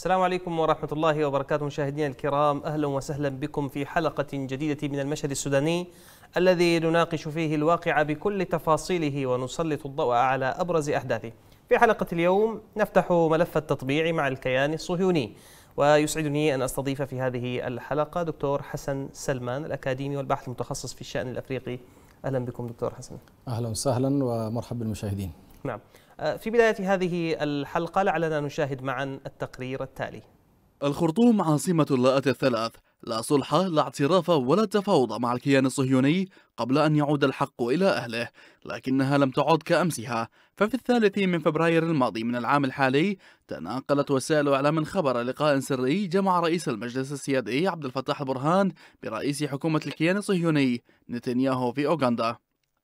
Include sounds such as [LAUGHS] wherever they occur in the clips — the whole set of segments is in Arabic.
السلام عليكم ورحمة الله وبركاته مشاهدينا الكرام أهلا وسهلا بكم في حلقة جديدة من المشهد السوداني الذي نناقش فيه الواقع بكل تفاصيله ونسلط الضوء على أبرز أحداثه في حلقة اليوم نفتح ملف التطبيع مع الكيان الصهيوني ويسعدني أن أستضيف في هذه الحلقة دكتور حسن سلمان الأكاديمي والباحث المتخصص في الشأن الأفريقي أهلا بكم دكتور حسن أهلا وسهلا ومرحبا بالمشاهدين نعم في بداية هذه الحلقة لعلنا نشاهد معا التقرير التالي الخرطوم عاصمة اللاءات الثلاث لا صلح لا اعتراف ولا تفاوض مع الكيان الصهيوني قبل أن يعود الحق إلى أهله لكنها لم تعد كأمسها ففي الثالث من فبراير الماضي من العام الحالي تناقلت وسائل إعلام خبر لقاء سري جمع رئيس المجلس السيادي عبد الفتاح البرهان برئيس حكومة الكيان الصهيوني نتنياهو في أوغندا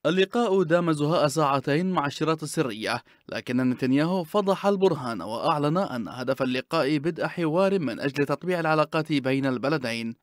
اللقاء دام زهاء ساعتين مع الشراط السرية لكن نتنياهو فضح البرهان وأعلن أن هدف اللقاء بدء حوار من أجل تطبيع العلاقات بين البلدين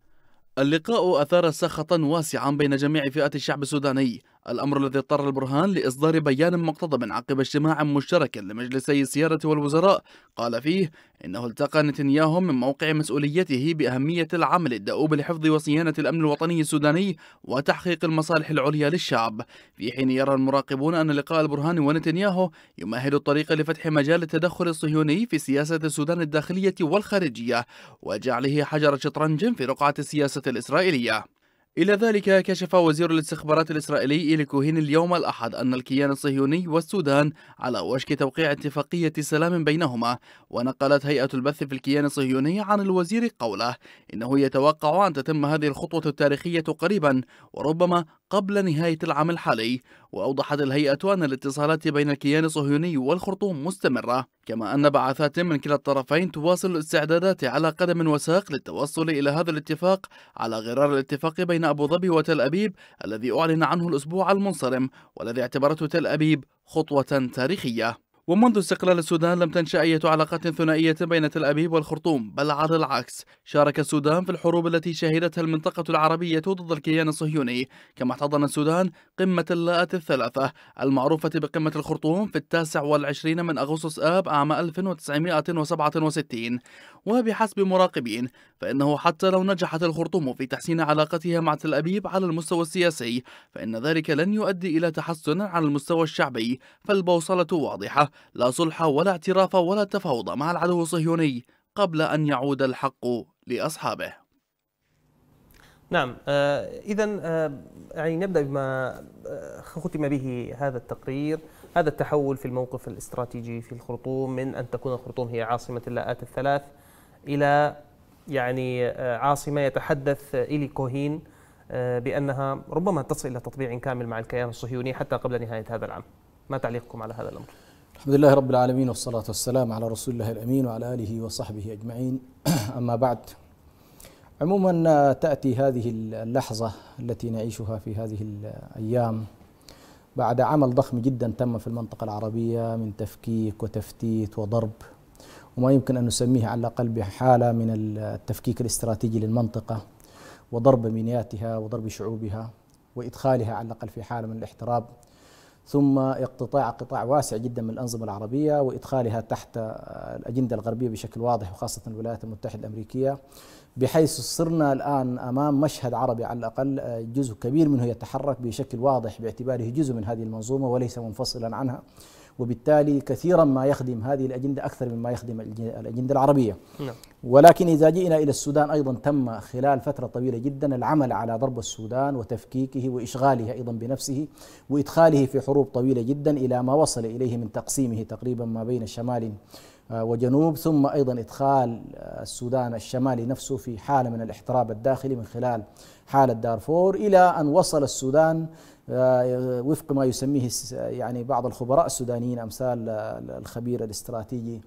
اللقاء أثار سخطا واسعا بين جميع فئات الشعب السوداني الأمر الذي اضطر البرهان لإصدار بيان مقتضب عقب اجتماع مشترك لمجلسي السيارة والوزراء قال فيه إنه التقى نتنياهو من موقع مسؤوليته بأهمية العمل الدؤوب لحفظ وصيانة الأمن الوطني السوداني وتحقيق المصالح العليا للشعب في حين يرى المراقبون أن لقاء البرهان ونتنياهو يمهد الطريق لفتح مجال التدخل الصهيوني في سياسة السودان الداخلية والخارجية وجعله حجر شطرنج في رقعة السياسة الإسرائيلية إلى ذلك كشف وزير الاستخبارات الإسرائيلي إيلي كوهين اليوم الأحد أن الكيان الصهيوني والسودان على وشك توقيع اتفاقية سلام بينهما ونقلت هيئة البث في الكيان الصهيوني عن الوزير قوله إنه يتوقع أن تتم هذه الخطوة التاريخية قريبا وربما قبل نهاية العام الحالي وأوضحت الهيئة أن الاتصالات بين الكيان الصهيوني والخرطوم مستمرة كما أن بعثات من كلا الطرفين تواصل الاستعدادات على قدم وساق للتوصل إلى هذا الاتفاق على غرار الاتفاق بين أبو ظبي وتل أبيب الذي أعلن عنه الأسبوع المنصرم والذي اعتبرته تل أبيب خطوة تاريخية ومنذ استقلال السودان لم تنشأ أي علاقات ثنائية بين تل أبيب والخرطوم بل على العكس شارك السودان في الحروب التي شهدتها المنطقة العربية ضد الكيان الصهيوني كما احتضن السودان قمة اللاءات الثلاثة المعروفة بقمة الخرطوم في التاسع والعشرين من أغسطس آب عام 1967 وبحسب مراقبين فإنه حتى لو نجحت الخرطوم في تحسين علاقتها مع تل أبيب على المستوى السياسي فإن ذلك لن يؤدي إلى تحسن على المستوى الشعبي فالبوصلة واضحة لا صلح ولا اعتراف ولا تفاوض مع العدو الصهيوني قبل أن يعود الحق لأصحابه نعم آه، إذا آه، يعني نبدأ بما آه، ختم به هذا التقرير هذا التحول في الموقف الاستراتيجي في الخرطوم من أن تكون الخرطوم هي عاصمة اللاءات الثلاث إلى يعني عاصمة يتحدث إلي كوهين بأنها ربما تصل إلى تطبيع كامل مع الكيان الصهيوني حتى قبل نهاية هذا العام ما تعليقكم على هذا الأمر؟ الحمد لله رب العالمين والصلاة والسلام على رسول الله الأمين وعلى آله وصحبه أجمعين أما بعد عموما تأتي هذه اللحظة التي نعيشها في هذه الأيام بعد عمل ضخم جدا تم في المنطقة العربية من تفكيك وتفتيت وضرب وما يمكن أن نسميه على الأقل بحالة من التفكيك الاستراتيجي للمنطقة وضرب مينياتها وضرب شعوبها وإدخالها على الأقل في حالة من الاحتراب ثم اقتطاع قطاع واسع جدا من الأنظمة العربية وإدخالها تحت آه، الأجندة الغربية بشكل واضح وخاصة الولايات المتحدة الأمريكية بحيث صرنا الآن أمام مشهد عربي على الأقل آه، جزء كبير منه يتحرك بشكل واضح باعتباره جزء من هذه المنظومة وليس منفصلا عنها وبالتالي كثيرا ما يخدم هذه الأجندة أكثر مما يخدم الأجندة العربية نعم. ولكن إذا جئنا إلى السودان أيضا تم خلال فترة طويلة جدا العمل على ضرب السودان وتفكيكه وإشغاله أيضا بنفسه وإدخاله في حروب طويلة جدا إلى ما وصل إليه من تقسيمه تقريبا ما بين شمال آه، وجنوب ثم أيضا إدخال آه، السودان الشمالي نفسه في حالة من الاحتراب الداخلي من خلال حالة دارفور إلى أن وصل السودان آه، وفق ما يسميه يعني بعض الخبراء السودانيين امثال الخبير الاستراتيجي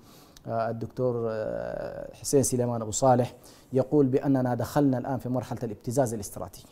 آه، الدكتور آه، حسين سليمان ابو صالح يقول باننا دخلنا الان في مرحله الابتزاز الاستراتيجي.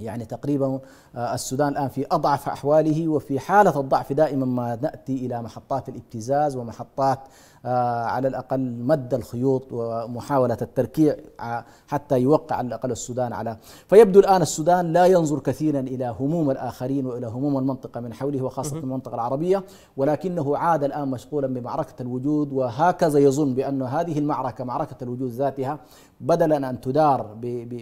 يعني تقريبا السودان الان في اضعف احواله وفي حاله الضعف دائما ما ناتي الى محطات الابتزاز ومحطات آه، على الأقل مد الخيوط ومحاولة التركيع آه، حتى يوقع على الأقل السودان على فيبدو الآن السودان لا ينظر كثيرا إلى هموم الآخرين وإلى هموم المنطقة من حوله وخاصة المنطقة العربية ولكنه عاد الآن مشغولا بمعركة الوجود وهكذا يظن بأن هذه المعركة معركة الوجود ذاتها بدلا أن تدار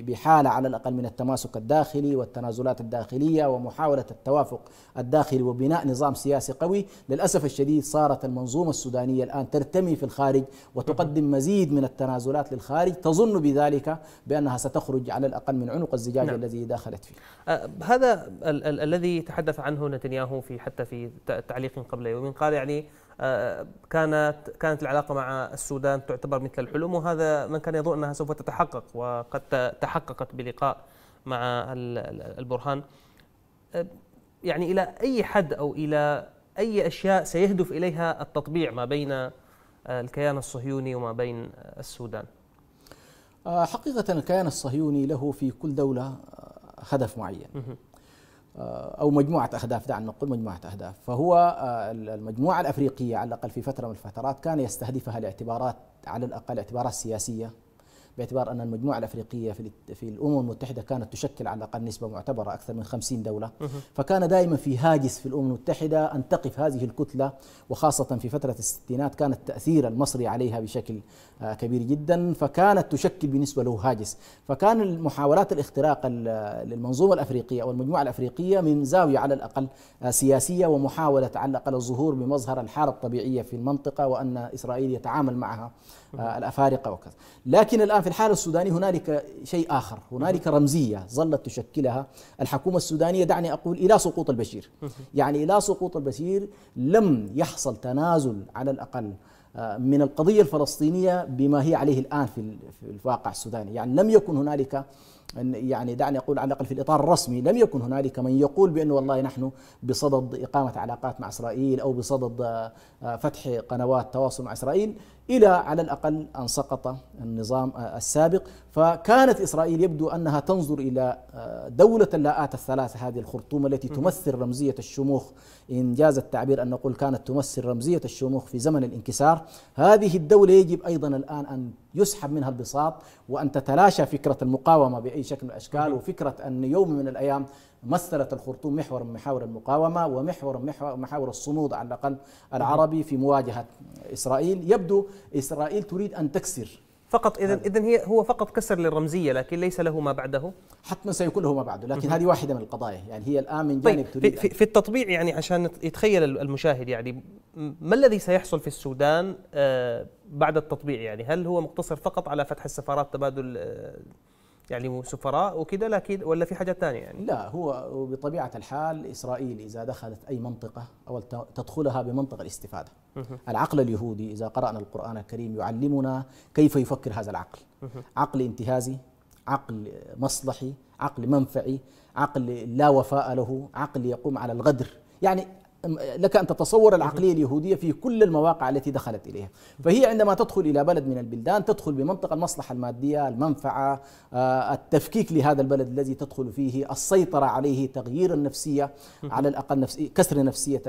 بحالة على الأقل من التماسك الداخلي والتنازلات الداخلية ومحاولة التوافق الداخلي وبناء نظام سياسي قوي للأسف الشديد صارت المنظومة السودانية الآن ترتفع تنتمي في الخارج وتقدم مزيد من التنازلات للخارج تظن بذلك بأنها ستخرج على الأقل من عنق الزجاج نعم. الذي دخلت فيه آه هذا ال ال الذي تحدث عنه نتنياهو في حتى في تعليق قبل يومين قال يعني أه، كانت كانت العلاقه مع السودان تعتبر مثل الحلم وهذا من كان يظن انها سوف تتحقق وقد تحققت بلقاء مع البرهان أه، يعني الى اي حد او الى اي اشياء سيهدف اليها التطبيع ما بين آه، الكيان الصهيوني وما بين آه، السودان آه، حقيقة الكيان الصهيوني له في كل دولة هدف معين أو مجموعة أهداف دعنا نقول مجموعة أهداف فهو المجموعة الأفريقية على الأقل في فترة من الفترات كان يستهدفها لاعتبارات على الأقل اعتبارات سياسية باعتبار أن المجموعة الأفريقية في, في الأمم المتحدة كانت تشكل على الأقل نسبة معتبرة أكثر من 50 دولة فكان دائما في هاجس في الأمم المتحدة أن تقف هذه الكتلة وخاصة في فترة الستينات كان التأثير المصري عليها بشكل آه، كبير جدا فكانت تشكل بالنسبة له هاجس فكان محاولات الاختراق للمنظومة الأفريقية أو المجموعة الأفريقية من زاوية على الأقل آه، سياسية ومحاولة على الأقل الظهور بمظهر الحالة الطبيعية في المنطقة وأن إسرائيل يتعامل معها آه، الأفارقة وكذا لكن الآن في الحال السوداني هنالك شيء آخر هنالك رمزية ظلت تشكلها الحكومة السودانية دعني أقول إلى سقوط البشير يعني إلى سقوط البشير لم يحصل تنازل على الأقل آه، من القضية الفلسطينية بما هي عليه الآن في الواقع السوداني يعني لم يكن هنالك يعني دعني اقول على الاقل في الاطار الرسمي لم يكن هنالك من يقول بانه والله نحن بصدد اقامه علاقات مع اسرائيل او بصدد آه، آه، فتح قنوات تواصل مع اسرائيل إلى على الأقل أن سقط النظام السابق فكانت إسرائيل يبدو أنها تنظر إلى آه، دولة اللاءات الثلاثة هذه الخرطوم التي تمثل رمزية الشموخ إن جاز التعبير أن نقول كانت تمثل رمزية الشموخ في زمن الانكسار هذه الدولة يجب أيضا الآن أن يسحب منها البساط وأن تتلاشى فكرة المقاومة بأي شكل من الأشكال وفكرة أن يوم من الأيام مثلت الخرطوم محور من محاور المقاومة ومحور من محاور الصمود على الأقل العربي في مواجهة إسرائيل يبدو إسرائيل تريد أن تكسر فقط اذا اذا هي هو فقط كسر للرمزيه لكن ليس له ما بعده حتما سيكون له ما بعده لكن هذه واحده من القضايا يعني هي الان من طيب، جانب طيب تريد في, في التطبيع يعني عشان يتخيل المشاهد يعني ما الذي سيحصل في السودان آه، بعد التطبيع يعني هل هو مقتصر فقط على فتح السفارات تبادل آه، يعني سفراء وكذا لكن ولا في حاجات ثانيه يعني لا هو بطبيعه الحال اسرائيل اذا دخلت اي منطقه او تدخلها بمنطق الاستفاده العقل اليهودي اذا قرانا القران الكريم يعلمنا كيف يفكر هذا العقل عقل انتهازي عقل مصلحي عقل منفعي عقل لا وفاء له عقل يقوم على الغدر يعني لك أن تتصور العقلية اليهودية في كل المواقع التي دخلت إليها فهي عندما تدخل إلى بلد من البلدان تدخل بمنطق المصلحة المادية المنفعة آه، التفكيك لهذا البلد الذي تدخل فيه السيطرة عليه تغيير النفسية على الأقل نفسي كسر نفسية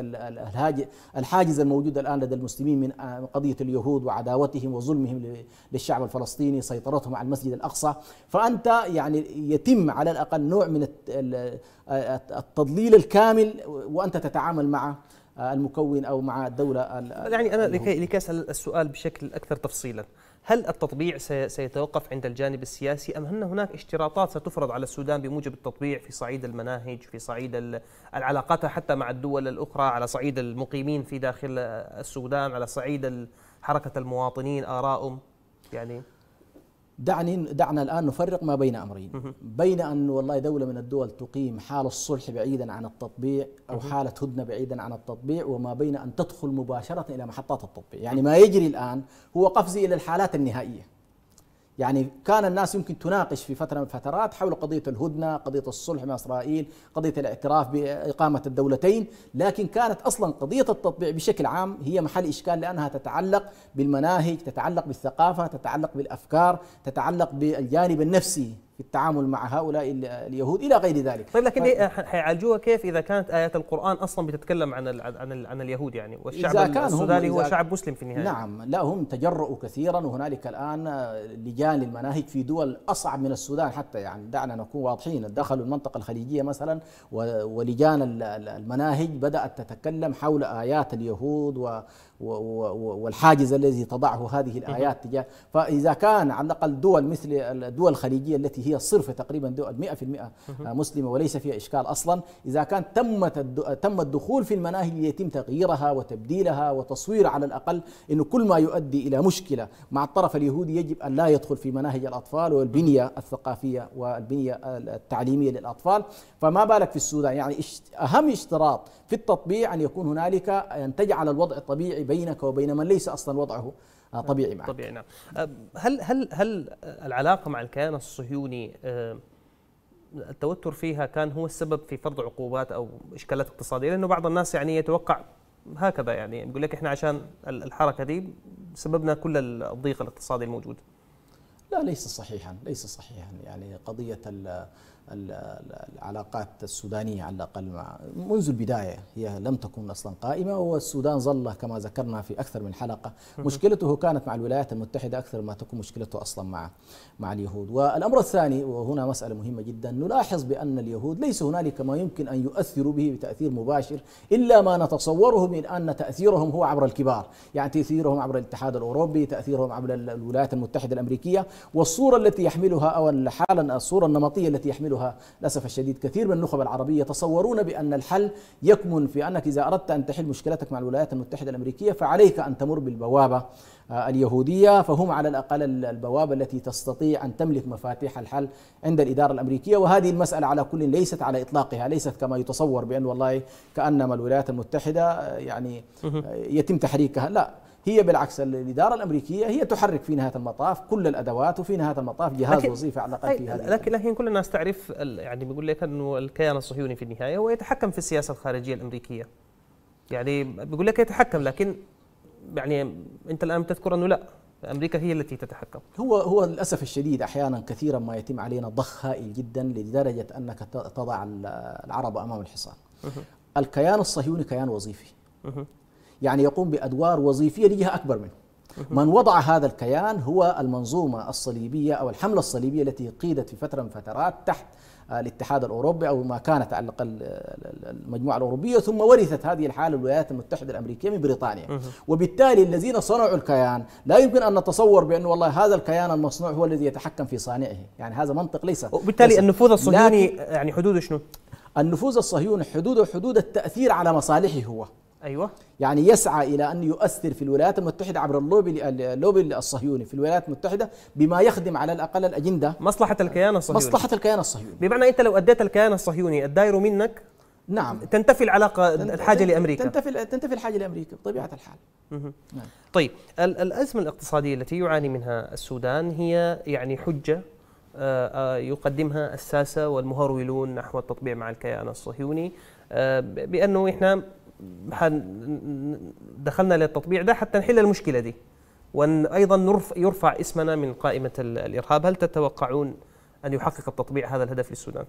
الحاجز الموجود الآن لدى المسلمين من آه، قضية اليهود وعداوتهم وظلمهم للشعب الفلسطيني سيطرتهم على المسجد الأقصى فأنت يعني يتم على الأقل نوع من التضليل الكامل وانت تتعامل مع المكون او مع الدوله يعني انا لكي لكي اسال السؤال بشكل اكثر تفصيلا هل التطبيع سيتوقف عند الجانب السياسي ام ان هناك اشتراطات ستفرض على السودان بموجب التطبيع في صعيد المناهج في صعيد العلاقات حتى مع الدول الاخرى على صعيد المقيمين في داخل السودان على صعيد حركه المواطنين ارائهم يعني دعني دعنا الان نفرق ما بين امرين بين ان والله دوله من الدول تقيم حال الصلح بعيدا عن التطبيع او حاله هدنه بعيدا عن التطبيع وما بين ان تدخل مباشره الى محطات التطبيع يعني ما يجري الان هو قفزي الى الحالات النهائيه يعني كان الناس يمكن تناقش في فتره من الفترات حول قضيه الهدنه، قضيه الصلح مع اسرائيل، قضيه الاعتراف باقامه الدولتين، لكن كانت اصلا قضيه التطبيع بشكل عام هي محل اشكال لانها تتعلق بالمناهج، تتعلق بالثقافه، تتعلق بالافكار، تتعلق بالجانب النفسي في التعامل مع هؤلاء اليهود الى غير ذلك طيب لكن إيه، حيعالجوها كيف اذا كانت ايات القران اصلا بتتكلم عن عن عن اليهود يعني والشعب إذا كان السوداني هو شعب مسلم في النهايه نعم لا هم تجرؤوا كثيرا وهنالك الان لجان للمناهج في دول اصعب من السودان حتى يعني دعنا نكون واضحين دخلوا المنطقه الخليجيه مثلا ولجان المناهج بدات تتكلم حول ايات اليهود و والحاجز الذي تضعه هذه الآيات تجاه فإذا كان على الأقل دول مثل الدول الخليجية التي هي الصرف تقريبا دول 100% مسلمة وليس فيها إشكال أصلا إذا كان تم تم الدخول في المناهج يتم تغييرها وتبديلها وتصوير على الأقل أنه كل ما يؤدي إلى مشكلة مع الطرف اليهودي يجب أن لا يدخل في مناهج الأطفال والبنية الثقافية والبنية التعليمية للأطفال فما بالك في السودان يعني أهم اشتراط في التطبيع أن يكون هنالك أن تجعل الوضع الطبيعي بينك وبين من ليس أصلا وضعه آه، نعم، طبيعي معك طبيعي نعم هل هل هل العلاقة مع الكيان الصهيوني التوتر فيها كان هو السبب في فرض عقوبات أو إشكالات اقتصادية لأنه بعض الناس يعني يتوقع هكذا يعني يقول لك احنا عشان الحركه دي سببنا كل الضيق الاقتصادي الموجود لا ليس صحيحا ليس صحيحا يعني قضيه العلاقات السودانية على الأقل مع منذ البداية هي لم تكن أصلا قائمة والسودان ظل كما ذكرنا في أكثر من حلقة مشكلته كانت مع الولايات المتحدة أكثر ما تكون مشكلته أصلا مع مع اليهود والأمر الثاني وهنا مسألة مهمة جدا نلاحظ بأن اليهود ليس هنالك ما يمكن أن يؤثروا به بتأثير مباشر إلا ما نتصوره من أن تأثيرهم هو عبر الكبار يعني تأثيرهم عبر الاتحاد الأوروبي تأثيرهم عبر الولايات المتحدة الأمريكية والصورة التي يحملها أو حالا الصورة النمطية التي يحملها يعيشها للأسف الشديد كثير من النخب العربية يتصورون بأن الحل يكمن في أنك إذا أردت أن تحل مشكلتك مع الولايات المتحدة الأمريكية فعليك أن تمر بالبوابة آه، اليهودية فهم على الأقل البوابة التي تستطيع أن تملك مفاتيح الحل عند الإدارة الأمريكية وهذه المسألة على كل ليست على إطلاقها ليست كما يتصور بأن والله كأنما الولايات المتحدة آه، يعني آه، يتم تحريكها لا هي بالعكس الاداره الامريكيه هي تحرك في نهايه المطاف كل الادوات وفي نهايه المطاف جهاز وظيفه على الاقل في هذه لكن لكن كل الناس تعرف يعني بيقول لك انه الكيان الصهيوني في النهايه هو يتحكم في السياسه الخارجيه الامريكيه يعني بيقول لك يتحكم لكن يعني انت الان تذكر انه لا امريكا هي التي تتحكم هو هو للاسف الشديد احيانا كثيرا ما يتم علينا ضخ هائل جدا لدرجه انك تضع العرب امام الحصان الكيان الصهيوني كيان وظيفي يعني يقوم بأدوار وظيفية لجهة أكبر منه من وضع هذا الكيان هو المنظومة الصليبية أو الحملة الصليبية التي قيدت في فترة من فترات تحت آه، الاتحاد الأوروبي أو ما كانت على الأقل آه، المجموعة الأوروبية ثم ورثت هذه الحالة الولايات المتحدة الأمريكية من بريطانيا وبالتالي الذين صنعوا الكيان لا يمكن أن نتصور بأن والله هذا الكيان المصنوع هو الذي يتحكم في صانعه يعني هذا منطق ليس وبالتالي النفوذ الصهيوني يعني حدوده شنو؟ النفوذ الصهيوني حدوده حدود التأثير على مصالحه هو ايوه يعني يسعى الى ان يؤثر في الولايات المتحده عبر اللوبي اللوبي الصهيوني في الولايات المتحده بما يخدم على الاقل الاجنده مصلحه الكيان الصهيوني مصلحه الكيان الصهيوني بمعنى انت لو اديت الكيان الصهيوني الداير منك نعم تنتفي العلاقه الحاجه لامريكا تنتفي تنتفي الحاجه لامريكا بطبيعه الحال نعم. طيب الازمه الاقتصاديه التي يعاني منها السودان هي يعني حجه آه، آه، يقدمها الساسه والمهرولون نحو التطبيع مع الكيان الصهيوني آه، بانه احنا دخلنا للتطبيع ده حتى نحل المشكلة دي وأن أيضا يرفع اسمنا من قائمة الإرهاب هل تتوقعون أن يحقق التطبيع هذا الهدف للسودان؟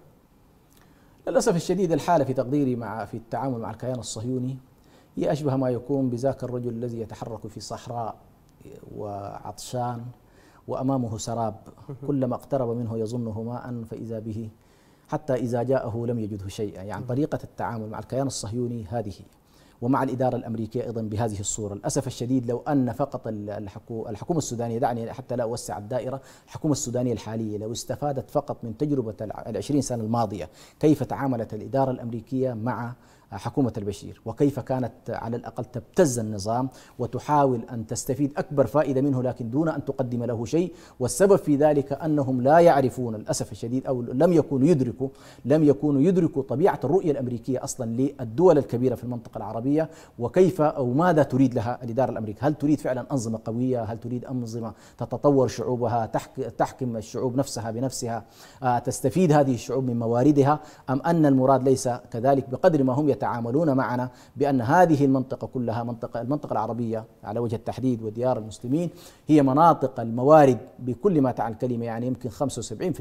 للأسف الشديد الحالة في تقديري مع في التعامل مع الكيان الصهيوني هي أشبه ما يكون بذاك الرجل الذي يتحرك في صحراء وعطشان وأمامه سراب كلما اقترب منه يظنه ماء فإذا به حتى إذا جاءه لم يجده شيئا يعني طريقة التعامل مع الكيان الصهيوني هذه ومع الإدارة الأمريكية أيضا بهذه الصورة للأسف الشديد لو أن فقط الحكومة السودانية دعني حتى لا أوسع الدائرة الحكومة السودانية الحالية لو استفادت فقط من تجربة العشرين سنة الماضية كيف تعاملت الإدارة الأمريكية مع حكومة البشير وكيف كانت على الأقل تبتز النظام وتحاول أن تستفيد أكبر فائدة منه لكن دون أن تقدم له شيء والسبب في ذلك أنهم لا يعرفون للأسف الشديد أو لم يكونوا يدركوا لم يكونوا يدركوا طبيعة الرؤية الأمريكية أصلا للدول الكبيرة في المنطقة العربية وكيف أو ماذا تريد لها الإدارة الأمريكية هل تريد فعلا أنظمة قوية هل تريد أنظمة تتطور شعوبها تحكم الشعوب نفسها بنفسها آه، تستفيد هذه الشعوب من مواردها أم أن المراد ليس كذلك بقدر ما هم يت يتعاملون معنا بأن هذه المنطقة كلها منطقة المنطقة العربية على وجه التحديد وديار المسلمين هي مناطق الموارد بكل ما تعني الكلمة يعني يمكن 75%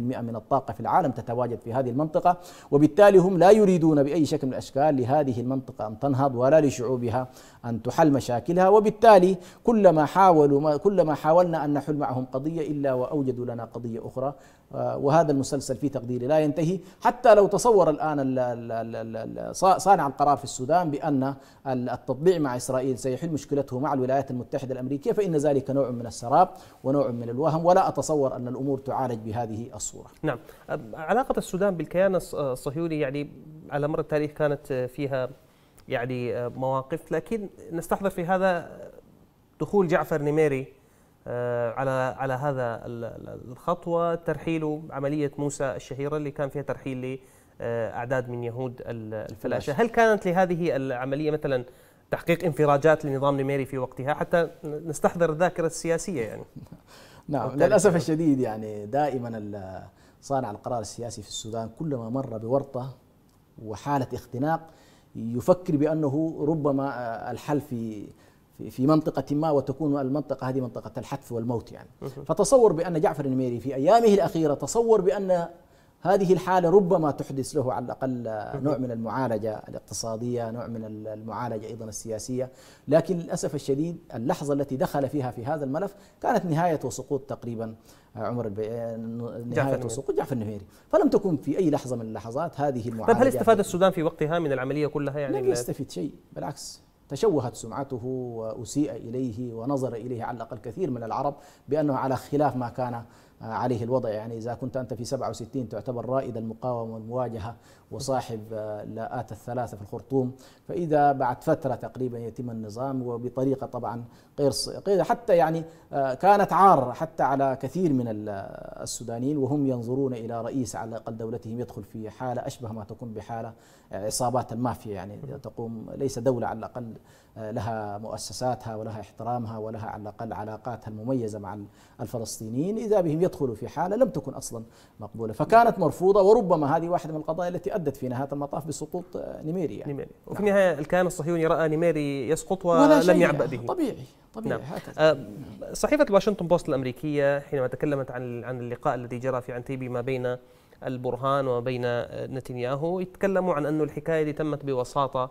من الطاقة في العالم تتواجد في هذه المنطقة وبالتالي هم لا يريدون بأي شكل من الأشكال لهذه المنطقة أن تنهض ولا لشعوبها أن تحل مشاكلها وبالتالي كلما حاولوا كلما حاولنا أن نحل معهم قضية إلا وأوجدوا لنا قضية أخرى آه، وهذا المسلسل في تقديري لا ينتهي حتى لو تصور الآن صانع القرار في السودان بأن التطبيع مع إسرائيل سيحل مشكلته مع الولايات المتحدة الأمريكية فإن ذلك نوع من السراب ونوع من الوهم ولا أتصور أن الأمور تعالج بهذه الصورة نعم علاقة السودان بالكيان الصهيوني يعني على مر التاريخ كانت فيها يعني آه، مواقف لكن نستحضر في هذا دخول جعفر نميري آه، على على هذا الخطوه ترحيله عمليه موسى الشهيره اللي كان فيها ترحيل لاعداد من يهود الفلاشه، هل كانت لهذه العمليه مثلا تحقيق انفراجات لنظام نميري في وقتها حتى نستحضر الذاكره السياسيه يعني؟ [LAUGHS] نعم للاسف الشديد يعني دائما صانع القرار السياسي في السودان كلما مر بورطه وحاله اختناق يفكر بانه ربما آه، الحل في في منطقة ما وتكون المنطقة هذه منطقة الحتف والموت يعني فتصور بأن جعفر النميري في أيامه الأخيرة تصور بأن هذه الحالة ربما تحدث له على الأقل نوع من المعالجة الاقتصادية نوع من المعالجة أيضا السياسية لكن للأسف الشديد اللحظة التي دخل فيها في هذا الملف كانت نهاية وسقوط تقريبا عمر البي... نهاية وسقوط جعفر النميري فلم تكن في أي لحظة من اللحظات هذه المعالجة طيب هل استفاد السودان في وقتها من العملية كلها يعني لم يستفد شيء بالعكس تشوهت سمعته وأسيء إليه ونظر إليه على الأقل كثير من العرب بأنه على خلاف ما كان عليه الوضع يعني إذا كنت أنت في 67 تعتبر رائد المقاومة والمواجهة وصاحب آه، لاءات الثلاثة في الخرطوم فإذا بعد فترة تقريبا يتم النظام وبطريقة طبعا غير حتى يعني آه، كانت عار حتى على كثير من آه، السودانيين وهم ينظرون إلى رئيس على الأقل دولتهم يدخل في حالة أشبه ما تكون بحالة عصابات المافيا يعني تقوم ليس دولة على الأقل لها مؤسساتها ولها احترامها ولها على الأقل علاقاتها المميزة مع الفلسطينيين إذا بهم يدخل في حالة لم تكن أصلا مقبولة فكانت مرفوضة وربما هذه واحدة من القضايا التي أدت في نهاية المطاف بسقوط آه، نميري يعني نميري وفي نعم. النهاية نعم. الكيان الصهيوني رأى نميري يسقط ولم يعبأ به طبيعي طبيعي نعم. هكذا. آه، صحيفة الواشنطن بوست الأمريكية حينما تكلمت عن عن اللقاء الذي جرى في عنتيبي ما بين البرهان وبين آه، نتنياهو يتكلموا عن انه الحكاية دي تمت بوساطة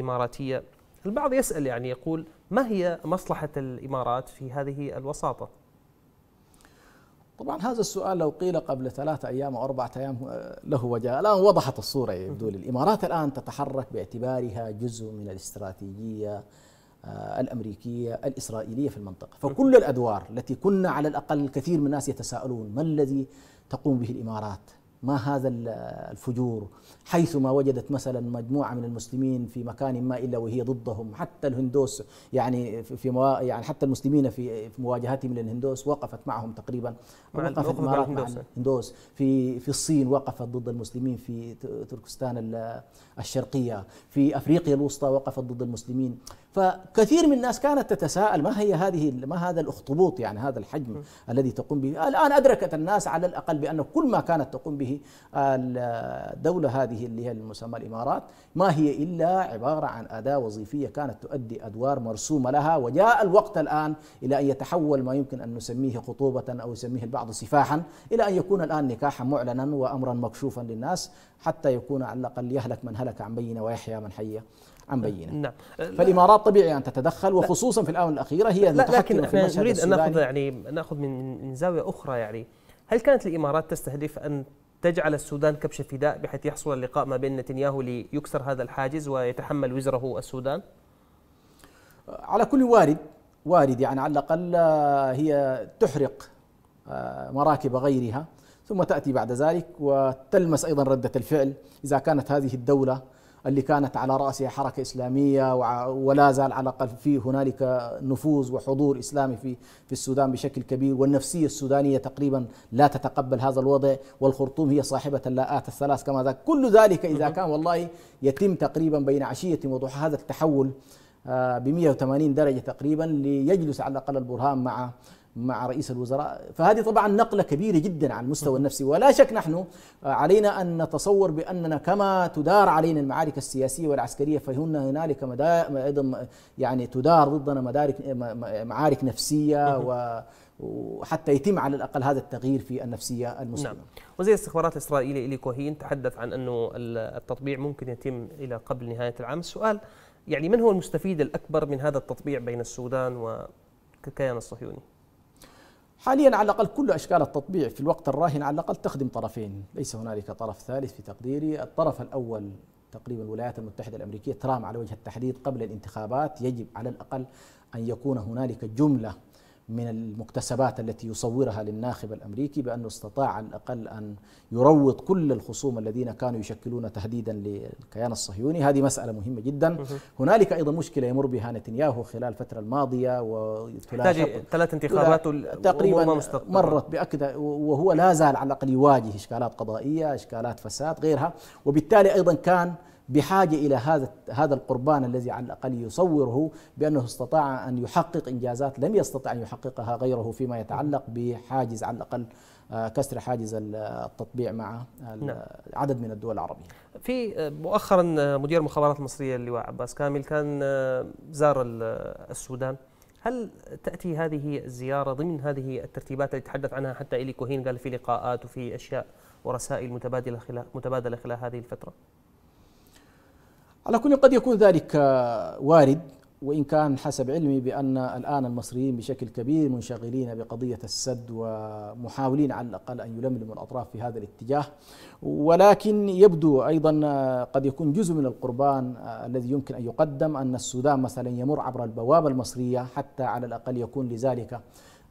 إماراتية البعض يسأل يعني يقول ما هي مصلحة الإمارات في هذه الوساطة؟ طبعا هذا السؤال لو قيل قبل ثلاثة أيام أو أربعة أيام آه، له وجه الآن وضحت الصورة يبدو لي الإمارات الآن تتحرك باعتبارها جزء من الاستراتيجية آه، الأمريكية الإسرائيلية في المنطقة فكل الأدوار التي كنا على الأقل الكثير من الناس يتساءلون ما الذي تقوم به الإمارات ما هذا الفجور حيثما وجدت مثلا مجموعه من المسلمين في مكان ما الا وهي ضدهم حتى الهندوس يعني في موا... يعني حتى المسلمين في مواجهتهم للهندوس وقفت معهم تقريبا مع وقفت مع الهندوس في في الصين وقفت ضد المسلمين في تركستان الشرقيه في افريقيا الوسطى وقفت ضد المسلمين فكثير من الناس كانت تتساءل ما هي هذه ما هذا الاخطبوط يعني هذا الحجم م. الذي تقوم به الان ادركت الناس على الاقل بان كل ما كانت تقوم به الدوله هذه اللي هي المسمى الامارات ما هي الا عباره عن اداه وظيفيه كانت تؤدي ادوار مرسومه لها وجاء الوقت الان الى ان يتحول ما يمكن ان نسميه خطوبه او يسميه البعض سفاحا الى ان يكون الان نكاحا معلنا وامرا مكشوفا للناس حتى يكون على الاقل يهلك من هلك عن بينه ويحيى من حي عن أه، بينه نعم فالامارات طبيعي ان تتدخل وخصوصا في الاونه الاخيره هي لا لكن في احنا نريد ان ناخذ يعني ناخذ من من زاويه اخرى يعني هل كانت الامارات تستهدف ان تجعل السودان كبش فداء بحيث يحصل اللقاء ما بين نتنياهو ليكسر هذا الحاجز ويتحمل وزره السودان؟ أه، على كل وارد وارد يعني على الاقل أه، هي تحرق مراكب غيرها ثم تاتي بعد ذلك وتلمس ايضا رده الفعل اذا كانت هذه الدوله اللي كانت على رأسها حركة إسلامية ولا زال على الأقل في هنالك نفوذ وحضور إسلامي في في السودان بشكل كبير والنفسية السودانية تقريبا لا تتقبل هذا الوضع والخرطوم هي صاحبة اللاءات الثلاث كما ذاك كل ذلك إذا كان والله يتم تقريبا بين عشية وضحى هذا التحول آه، ب 180 درجة تقريبا ليجلس على الأقل البرهان مع مع رئيس الوزراء فهذه طبعا نقلة كبيرة جدا على المستوى النفسي ولا شك نحن علينا أن نتصور بأننا كما تدار علينا المعارك السياسية والعسكرية فهن هنالك أيضا يعني تدار ضدنا مدارك معارك نفسية و وحتى يتم على الاقل هذا التغيير في النفسيه المسلمه. نعم. وزير الاستخبارات الاسرائيلي الي كوهين تحدث عن انه التطبيع ممكن يتم الى قبل نهايه العام، السؤال يعني من هو المستفيد الاكبر من هذا التطبيع بين السودان والكيان الصهيوني؟ حاليا على الاقل كل اشكال التطبيع في الوقت الراهن على الاقل تخدم طرفين، ليس هنالك طرف ثالث في تقديري، الطرف الاول تقريبا الولايات المتحده الامريكيه ترام على وجه التحديد قبل الانتخابات يجب على الاقل ان يكون هنالك جمله من المكتسبات التي يصورها للناخب الامريكي بانه استطاع على الاقل ان يروض كل الخصوم الذين كانوا يشكلون تهديدا للكيان الصهيوني، هذه مساله مهمه جدا. هنالك ايضا مشكله يمر بها نتنياهو خلال الفتره الماضيه وثلاث ثلاث انتخابات تقريبا مرت باكد وهو لا زال على الاقل يواجه اشكالات قضائيه، اشكالات فساد، غيرها، وبالتالي ايضا كان بحاجه الى هذا هذا القربان الذي على الاقل يصوره بانه استطاع ان يحقق انجازات لم يستطع ان يحققها غيره فيما يتعلق بحاجز على الاقل آه، كسر حاجز التطبيع مع نعم. عدد من الدول العربيه. في آه، مؤخرا آه، مدير المخابرات المصريه اللواء عباس كامل كان زار السودان هل تأتي هذه الزيارة ضمن هذه الترتيبات التي تحدث عنها حتى إلي كوهين قال في لقاءات وفي أشياء ورسائل متبادلة خلال, متبادلة خلال هذه الفترة؟ على كل قد يكون ذلك وارد وإن كان حسب علمي بأن الآن المصريين بشكل كبير منشغلين بقضية السد ومحاولين على الأقل أن يلملموا الأطراف في هذا الاتجاه ولكن يبدو أيضا قد يكون جزء من القربان الذي يمكن أن يقدم أن السودان مثلا يمر عبر البوابة المصرية حتى على الأقل يكون لذلك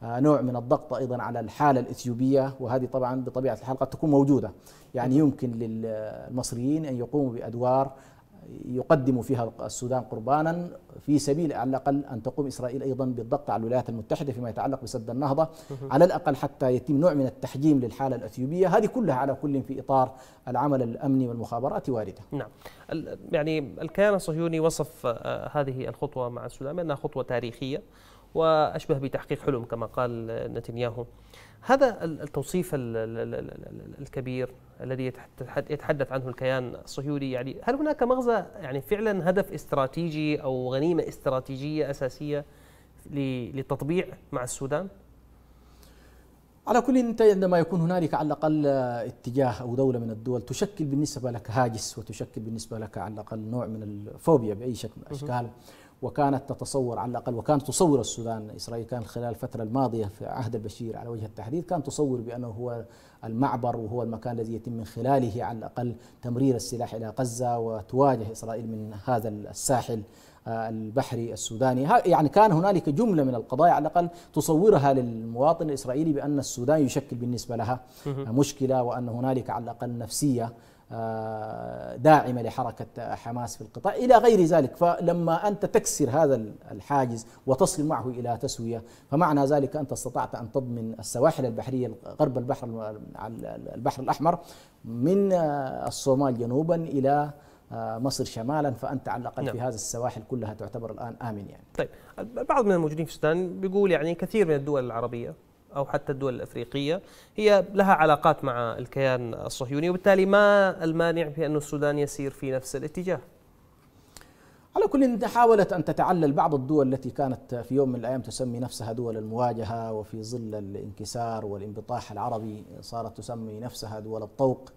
نوع من الضغط ايضا على الحاله الاثيوبيه وهذه طبعا بطبيعه الحال قد تكون موجوده يعني يمكن للمصريين ان يقوموا بادوار يقدم فيها السودان قربانا في سبيل على الاقل ان تقوم اسرائيل ايضا بالضغط على الولايات المتحده فيما يتعلق بسد النهضه على الاقل حتى يتم نوع من التحجيم للحاله الاثيوبيه هذه كلها على كل في اطار العمل الامني والمخابرات وارده. نعم يعني الكيان الصهيوني وصف آه، هذه الخطوه مع السودان بانها خطوه تاريخيه واشبه بتحقيق حلم كما قال آه، نتنياهو. هذا التوصيف الكبير الذي يتحدث عنه الكيان الصهيوني يعني هل هناك مغزى يعني فعلا هدف استراتيجي او غنيمه استراتيجيه اساسيه للتطبيع مع السودان؟ على كل انت عندما يكون هنالك على الاقل اتجاه او دوله من الدول تشكل بالنسبه لك هاجس وتشكل بالنسبه لك على الاقل نوع من الفوبيا باي شكل من الاشكال وكانت تتصور على الأقل وكانت تصور السودان إسرائيل كان خلال الفترة الماضية في عهد البشير على وجه التحديد كان تصور بأنه هو المعبر وهو المكان الذي يتم من خلاله على الأقل تمرير السلاح إلى غزة وتواجه إسرائيل من هذا الساحل آه، البحري السوداني يعني كان هنالك جملة من القضايا على الأقل تصورها للمواطن الإسرائيلي بأن السودان يشكل بالنسبة لها مشكلة وأن هنالك على الأقل نفسية آه، داعمه لحركه حماس في القطاع الى غير ذلك فلما انت تكسر هذا الحاجز وتصل معه الى تسويه فمعنى ذلك انت استطعت ان تضمن السواحل البحريه غرب البحر البحر الاحمر من آه، الصومال جنوبا الى آه، مصر شمالا فانت على الاقل نعم. في هذه السواحل كلها تعتبر الان امن يعني. طيب بعض من الموجودين في السودان بيقول يعني كثير من الدول العربيه أو حتى الدول الأفريقية هي لها علاقات مع الكيان الصهيوني وبالتالي ما المانع في أن السودان يسير في نفس الاتجاه على كل حاولت أن تتعلل بعض الدول التي كانت في يوم من الأيام تسمي نفسها دول المواجهة وفي ظل الانكسار والانبطاح العربي صارت تسمي نفسها دول الطوق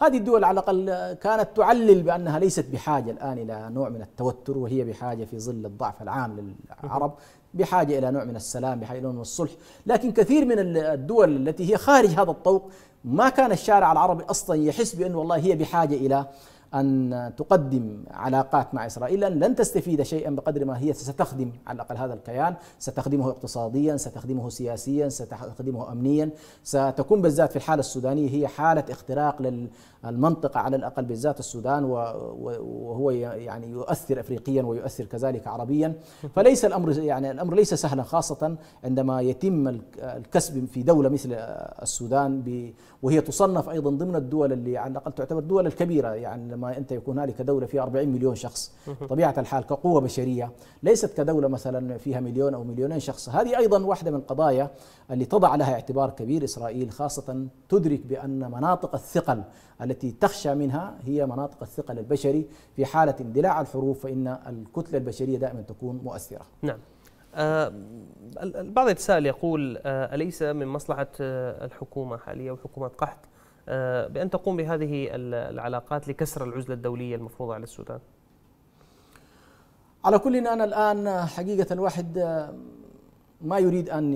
هذه الدول على الأقل كانت تعلل بأنها ليست بحاجة الآن إلى نوع من التوتر وهي بحاجة في ظل الضعف العام للعرب بحاجة إلى نوع من السلام بحاجة إلى نوع من الصلح لكن كثير من الدول التي هي خارج هذا الطوق ما كان الشارع العربي أصلا يحس بأن والله هي بحاجة إلى أن تقدم علاقات مع إسرائيل لن تستفيد شيئا بقدر ما هي ستخدم على الأقل هذا الكيان ستخدمه اقتصاديا ستخدمه سياسيا ستخدمه أمنيا ستكون بالذات في الحالة السودانية هي حالة اختراق المنطقة على الأقل بالذات السودان وهو يعني يؤثر أفريقيا ويؤثر كذلك عربيا فليس الأمر يعني الأمر ليس سهلا خاصة عندما يتم الكسب في دولة مثل السودان وهي تصنف أيضا ضمن الدول اللي على الأقل تعتبر الدول الكبيرة يعني لما أنت يكون هنالك دولة فيها 40 مليون شخص طبيعة الحال كقوة بشرية ليست كدولة مثلا فيها مليون أو مليونين شخص هذه أيضا واحدة من القضايا اللي تضع لها اعتبار كبير إسرائيل خاصة تدرك بأن مناطق الثقل التي تخشى منها هي مناطق الثقل البشري في حالة اندلاع الحروب فإن الكتلة البشرية دائما تكون مؤثرة نعم آه البعض يتساءل يقول آه أليس من مصلحة آه الحكومة حاليا وحكومة قحط آه، بأن تقوم بهذه العلاقات لكسر العزلة الدولية المفروضة على السودان على كل إن أنا الآن حقيقة الواحد آه، ما يريد أن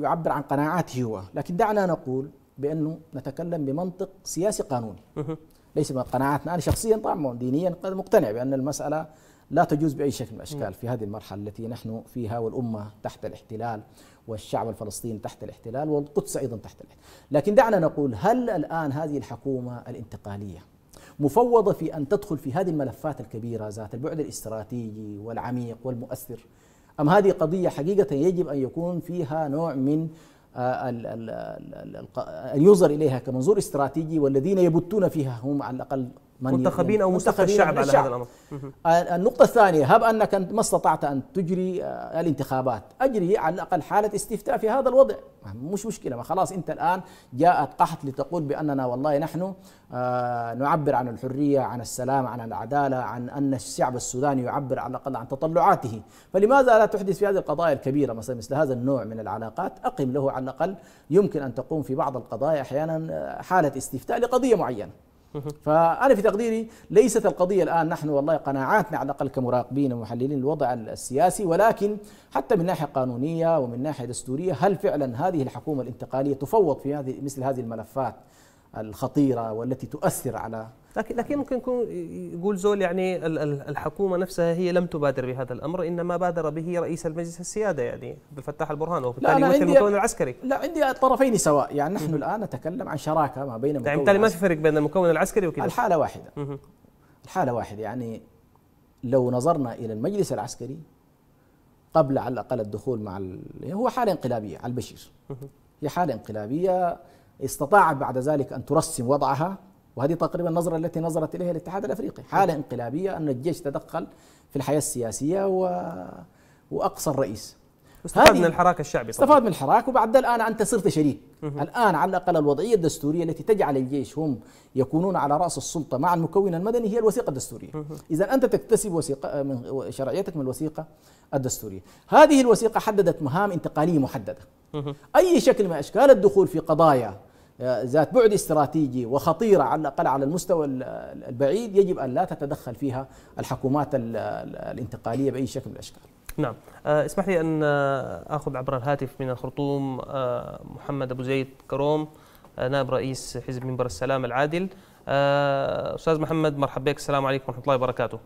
يعبر عن قناعاته هو لكن دعنا نقول بانه نتكلم بمنطق سياسي قانوني ليس قناعاتنا انا شخصيا طبعا دينيا قد مقتنع بان المساله لا تجوز باي شكل من الاشكال في هذه المرحله التي نحن فيها والامه تحت الاحتلال والشعب الفلسطيني تحت الاحتلال والقدس ايضا تحت الاحتلال، لكن دعنا نقول هل الان هذه الحكومه الانتقاليه مفوضه في ان تدخل في هذه الملفات الكبيره ذات البعد الاستراتيجي والعميق والمؤثر ام هذه قضيه حقيقه يجب ان يكون فيها نوع من آه، أن ينظر إليها كمنظور استراتيجي والذين يبتون فيها هم على الأقل منتخبين او منتخب الشعب على هذا الامر النقطه الثانيه هب انك ما استطعت ان تجري آه، الانتخابات اجري على الاقل حاله استفتاء في هذا الوضع مش مشكله ما خلاص انت الان جاءت قحط لتقول باننا والله نحن آه، نعبر عن الحريه عن السلام عن العداله عن ان الشعب السوداني يعبر على الاقل عن تطلعاته فلماذا لا تحدث في هذه القضايا الكبيره مثلا مثل هذا النوع من العلاقات اقم له على الاقل يمكن ان تقوم في بعض القضايا احيانا آه، حاله استفتاء لقضيه معينه [LAUGHS] فانا في تقديري ليست القضيه الان نحن والله قناعاتنا على الاقل كمراقبين ومحللين الوضع السياسي ولكن حتى من ناحيه قانونيه ومن ناحيه دستوريه هل فعلا هذه الحكومه الانتقاليه تفوض في هذه مثل هذه الملفات الخطيره والتي تؤثر على لكن لكن ممكن يكون يقول زول يعني الحكومه نفسها هي لم تبادر بهذا الامر انما بادر به رئيس المجلس السياده يعني عبد الفتاح البرهان وبالتالي مثل المكون العسكري لا عندي الطرفين سواء يعني نحن الان نتكلم عن شراكه ما بين يعني بالتالي ما في فرق بين المكون العسكري وكذا الحاله واحده الحاله واحده يعني لو نظرنا الى المجلس العسكري قبل على الاقل الدخول مع ال... هو حاله انقلابيه على البشير هي حاله انقلابيه استطاعت بعد ذلك ان ترسم وضعها وهذه تقريبا النظرة التي نظرت إليها الاتحاد الأفريقي حالة انقلابية أن الجيش تدخل في الحياة السياسية و... وأقصى الرئيس واستفاد من الحراك الشعبي طبعا. استفاد من الحراك وبعد الآن أنت صرت شريك الآن على الأقل الوضعية الدستورية التي تجعل الجيش هم يكونون على رأس السلطة مع المكون المدني هي الوثيقة الدستورية إذا أنت تكتسب وثيقة آه، من شرعيتك من الوثيقة الدستورية هذه الوثيقة حددت مهام انتقالية محددة أي شكل من أشكال الدخول في قضايا آه، ذات بعد استراتيجي وخطيره على الاقل على المستوى البعيد يجب ان لا تتدخل فيها الحكومات الانتقاليه باي شكل من الاشكال. نعم آه، اسمح لي ان آه، اخذ عبر الهاتف من الخرطوم محمد ابو زيد كروم نائب رئيس حزب منبر السلام العادل استاذ محمد مرحبا بك السلام عليكم ورحمه الله وبركاته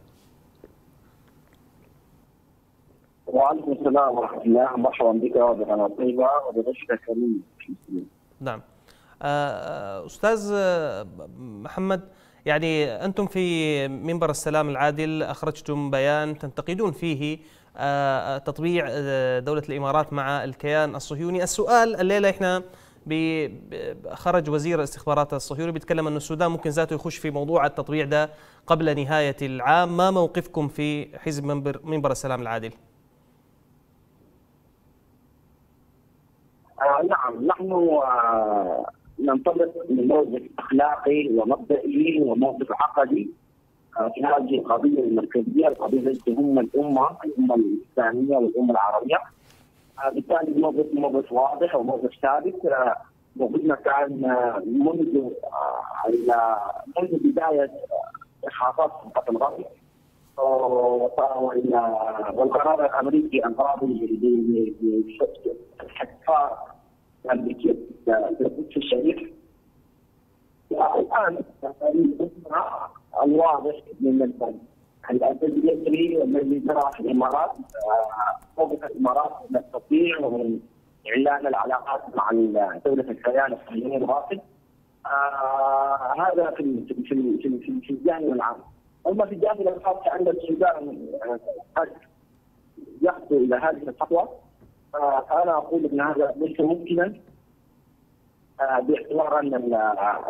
وعليكم السلام ورحمه الله مرحبا بك وبقناه طيبه الكريم نعم آه، آه، استاذ آه، محمد يعني انتم في منبر السلام العادل اخرجتم بيان تنتقدون فيه تطبيع دوله الامارات مع الكيان الصهيوني، السؤال الليله احنا خرج وزير الاستخبارات الصهيوني بيتكلم انه السودان ممكن ذاته يخش في موضوع التطبيع ده قبل نهايه العام، ما موقفكم في حزب منبر, منبر السلام العادل؟ آه نعم نحن آه ننطلق من موقف اخلاقي ومبدئي وموقف عقدي آه، في هذه القضيه المركزيه، القضيه التي تهم الامه، الامه الاسلاميه والامه العربيه. آه، بالتالي الموقف موقف واضح وموقف ثابت آه، وقلنا كان منذ منذ بدايه احاطات سلطه الغرب والقرار الامريكي الغربي بفتح الأمريكية لابد الشريف الآن الواضح من الفن الذي يجري والذي جرى في الامارات قوه آه، الامارات تستطيع من اعلان العلاقات مع دوله الكيان الصهيوني الغاصب آه، هذا في في في في الجانب العام اما في الجانب الخاص عند السودان آه، قد يخطو الى هذه الخطوه فانا اقول ان هذا ليس ممكنا آه، باعتبار ان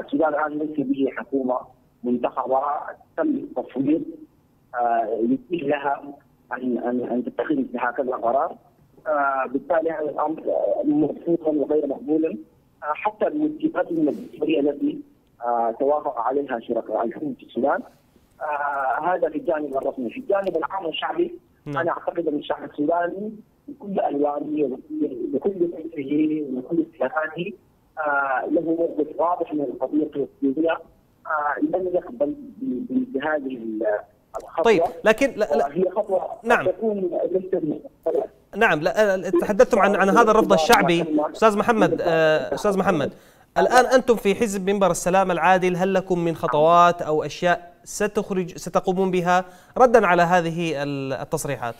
السودان الان ليس به حكومه منتخبه تم التصويت آه، يتيح لها ان ان ان تتخذ هكذا قرار آه، بالتالي هذا الامر مرفوضا وغير مقبولا حتى المنتخبات الدستوريه التي توافق عليها شركاء الحكومه في السودان هذا في الجانب الرسمي، في الجانب العام الشعبي نعم. انا اعتقد ان الشعب السوداني بكل الوانه وبكل فكره وبكل استهانه آه، له موقف واضح من القضيه الفلسطينيه لم يقبل بهذه الخطوه طيب لكن لا هي خطوه نعم تكون ليست نعم لا تحدثتم عن عن هذا الرفض الشعبي استاذ محمد آه، استاذ محمد الان انتم في حزب منبر السلام العادل هل لكم من خطوات او اشياء ستخرج ستقومون بها ردا على هذه التصريحات؟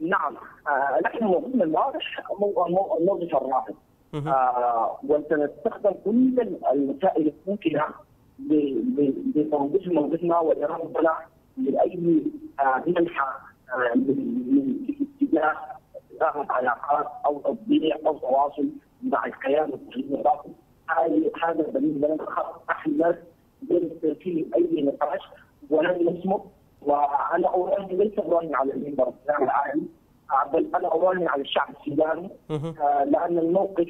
نعم لكن المضمون الواضح موظف الراتب آه، وسنستخدم كل الوسائل الممكنه لتنظيف موظفنا ولربنا آه، آه، من لاي منحه لاتجاه علاقات او تطبيع او تواصل مع الكيان الراتب هذا دليل لنا خط احمر ليس فيه اي نقاش ولن نصمت وانا اراهن ليس اراهن على المنبر الداعي العالمي بل انا اراهن على الشعب السوداني آه، لان الموقف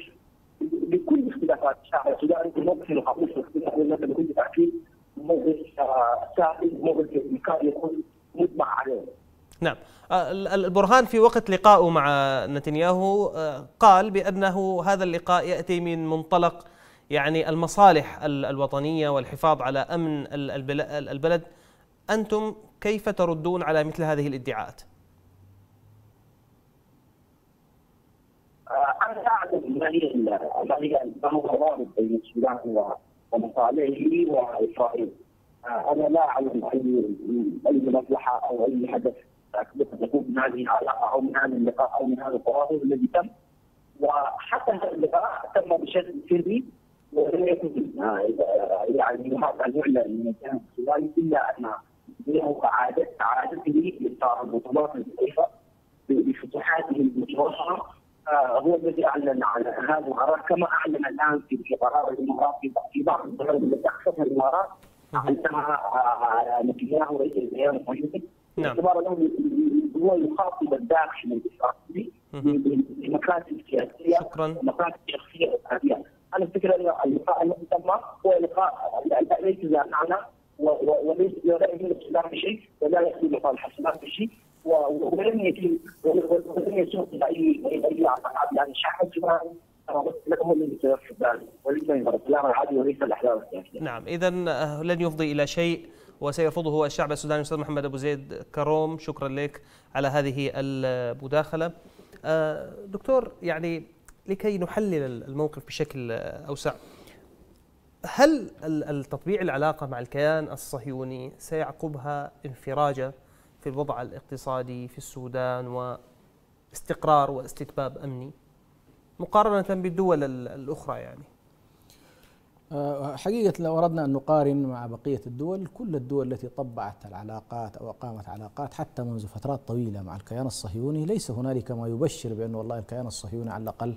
بكل اختلافات الشعب السوداني الموقف الخطير في اختلاف بكل تاكيد موقف آه، سائد موقف يكاد يكون مجمع عليه نعم آه، البرهان في وقت لقائه مع نتنياهو قال بأنه هذا اللقاء يأتي من منطلق يعني المصالح الوطنية والحفاظ على أمن البلد أنتم كيف تردون على مثل هذه الادعاءات؟ آه، انا اعلم ما هي ما هي الروابط بين السودان ومصالحه واسرائيل. آه، انا لا اعلم اي اي مصلحه او اي هدف تكون من هذه العلاقه او من هذا اللقاء او من هذا التواصل الذي تم. وحتى هذا اللقاء تم بشكل سري ولم يكن آه، يعني هذا يعلن من الجانب السوداني الا ان له كعادة عادته لإثار البطولات الضعيفة بفتوحاته المتواصله هو الذي اعلن على هذا القرار كما اعلن الان في قرار الامارات في بعض الدول التي اخذتها الامارات انتهى نتنياهو رئيس الكيان البوليتيك باعتبار انه هو يخاطب الداخل الاسرائيلي بمكاسب سياسيه شكرا ومكاسب شخصيه واسرائيليه انا افتكر ان اللقاء الذي تم هو لقاء ليس زي ولا يملك الاسلام بشيء ولا يأتي مصالح الاسلام بشيء ولم يتم ولم يسوق بأي اي اي عقد يعني الشعب الجماعي نعم اذا آه، لن يفضي الى شيء وسيرفضه الشعب السوداني استاذ محمد ابو زيد كروم شكرا لك على هذه المداخله. آه، دكتور يعني لكي نحلل الموقف بشكل آه، اوسع هل التطبيع العلاقة مع الكيان الصهيوني سيعقبها انفراجة في الوضع الاقتصادي في السودان واستقرار واستتباب أمني مقارنة بالدول الأخرى يعني آه، حقيقة لو أردنا أن نقارن مع بقية الدول كل الدول التي طبعت العلاقات أو أقامت علاقات حتى منذ فترات طويلة مع الكيان الصهيوني ليس هنالك ما يبشر بأن والله الكيان الصهيوني على الأقل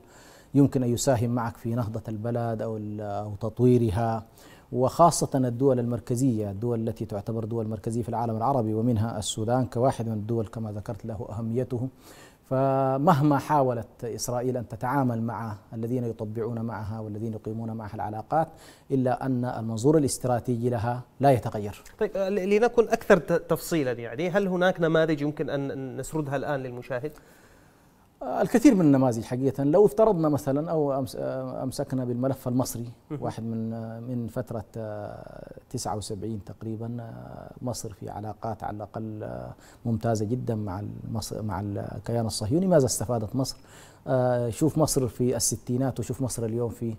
يمكن أن يساهم معك في نهضة البلد أو, أو تطويرها وخاصة الدول المركزية الدول التي تعتبر دول مركزية في العالم العربي ومنها السودان كواحد من الدول كما ذكرت له أهميته فمهما حاولت إسرائيل أن تتعامل مع الذين يطبعون معها والذين يقيمون معها العلاقات إلا أن المنظور الاستراتيجي لها لا يتغير طيب آه، لنكن أكثر تفصيلا يعني هل هناك نماذج يمكن أن نسردها الآن للمشاهد؟ الكثير من النماذج حقيقه لو افترضنا مثلا او امسكنا بالملف المصري واحد من من فتره 79 تقريبا مصر في علاقات على الاقل ممتازه جدا مع مع الكيان الصهيوني ماذا استفادت مصر؟ آه، شوف مصر في الستينات وشوف مصر اليوم في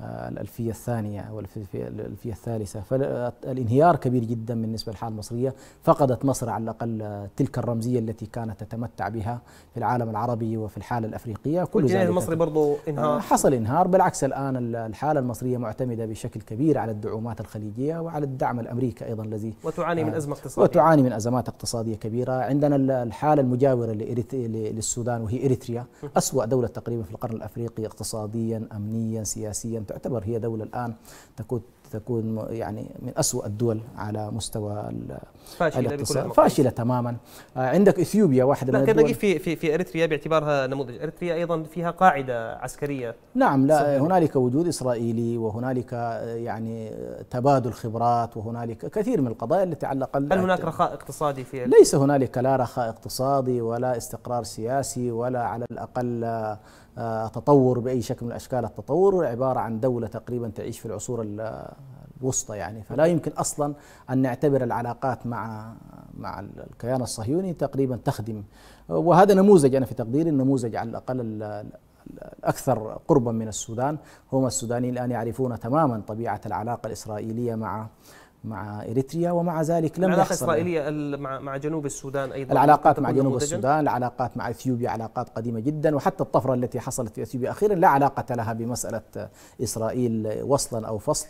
آه، الألفية الثانية أو الألفية الثالثة فالانهيار كبير جدا بالنسبة للحالة المصرية فقدت مصر على الأقل تلك الرمزية التي كانت تتمتع بها في العالم العربي وفي الحالة الأفريقية كل ذلك المصري برضو انهار آه، حصل انهار بالعكس الآن الحالة المصرية معتمدة بشكل كبير على الدعومات الخليجية وعلى الدعم الأمريكي أيضا الذي وتعاني من آه، أزمة اقتصادية وتعاني من أزمات اقتصادية كبيرة عندنا الحالة المجاورة للسودان وهي إريتريا أسوأ دولة تقريبا في القرن الأفريقي اقتصاديا أمنيا سياسيا تعتبر هي دولة الآن تكون تكون يعني من أسوأ الدول على مستوى فاشلة الاقتصاد فاشلة تماما آه، عندك إثيوبيا واحدة لا من الدول في في في أريتريا باعتبارها نموذج أريتريا أيضا فيها قاعدة عسكرية نعم لا هنالك وجود إسرائيلي وهنالك آه، يعني آه، تبادل خبرات وهنالك كثير من القضايا التي على الأقل هل هناك رخاء اقتصادي في ليس هنالك لا رخاء اقتصادي ولا استقرار سياسي ولا على الأقل آه، تطور باي شكل من اشكال التطور عباره عن دوله تقريبا تعيش في العصور الوسطى يعني فلا يمكن اصلا ان نعتبر العلاقات مع مع الكيان الصهيوني تقريبا تخدم وهذا نموذج انا في تقديري النموذج على الاقل الاكثر قربا من السودان هم السودانيين الان يعرفون تماما طبيعه العلاقه الاسرائيليه مع مع اريتريا ومع ذلك لم العلاقه الاسرائيليه مع مع جنوب السودان ايضا العلاقات مع جنوب السودان، العلاقات مع اثيوبيا علاقات قديمه جدا وحتى الطفره التي حصلت في اثيوبيا اخيرا لا علاقه لها بمساله اسرائيل وصلا او فصل،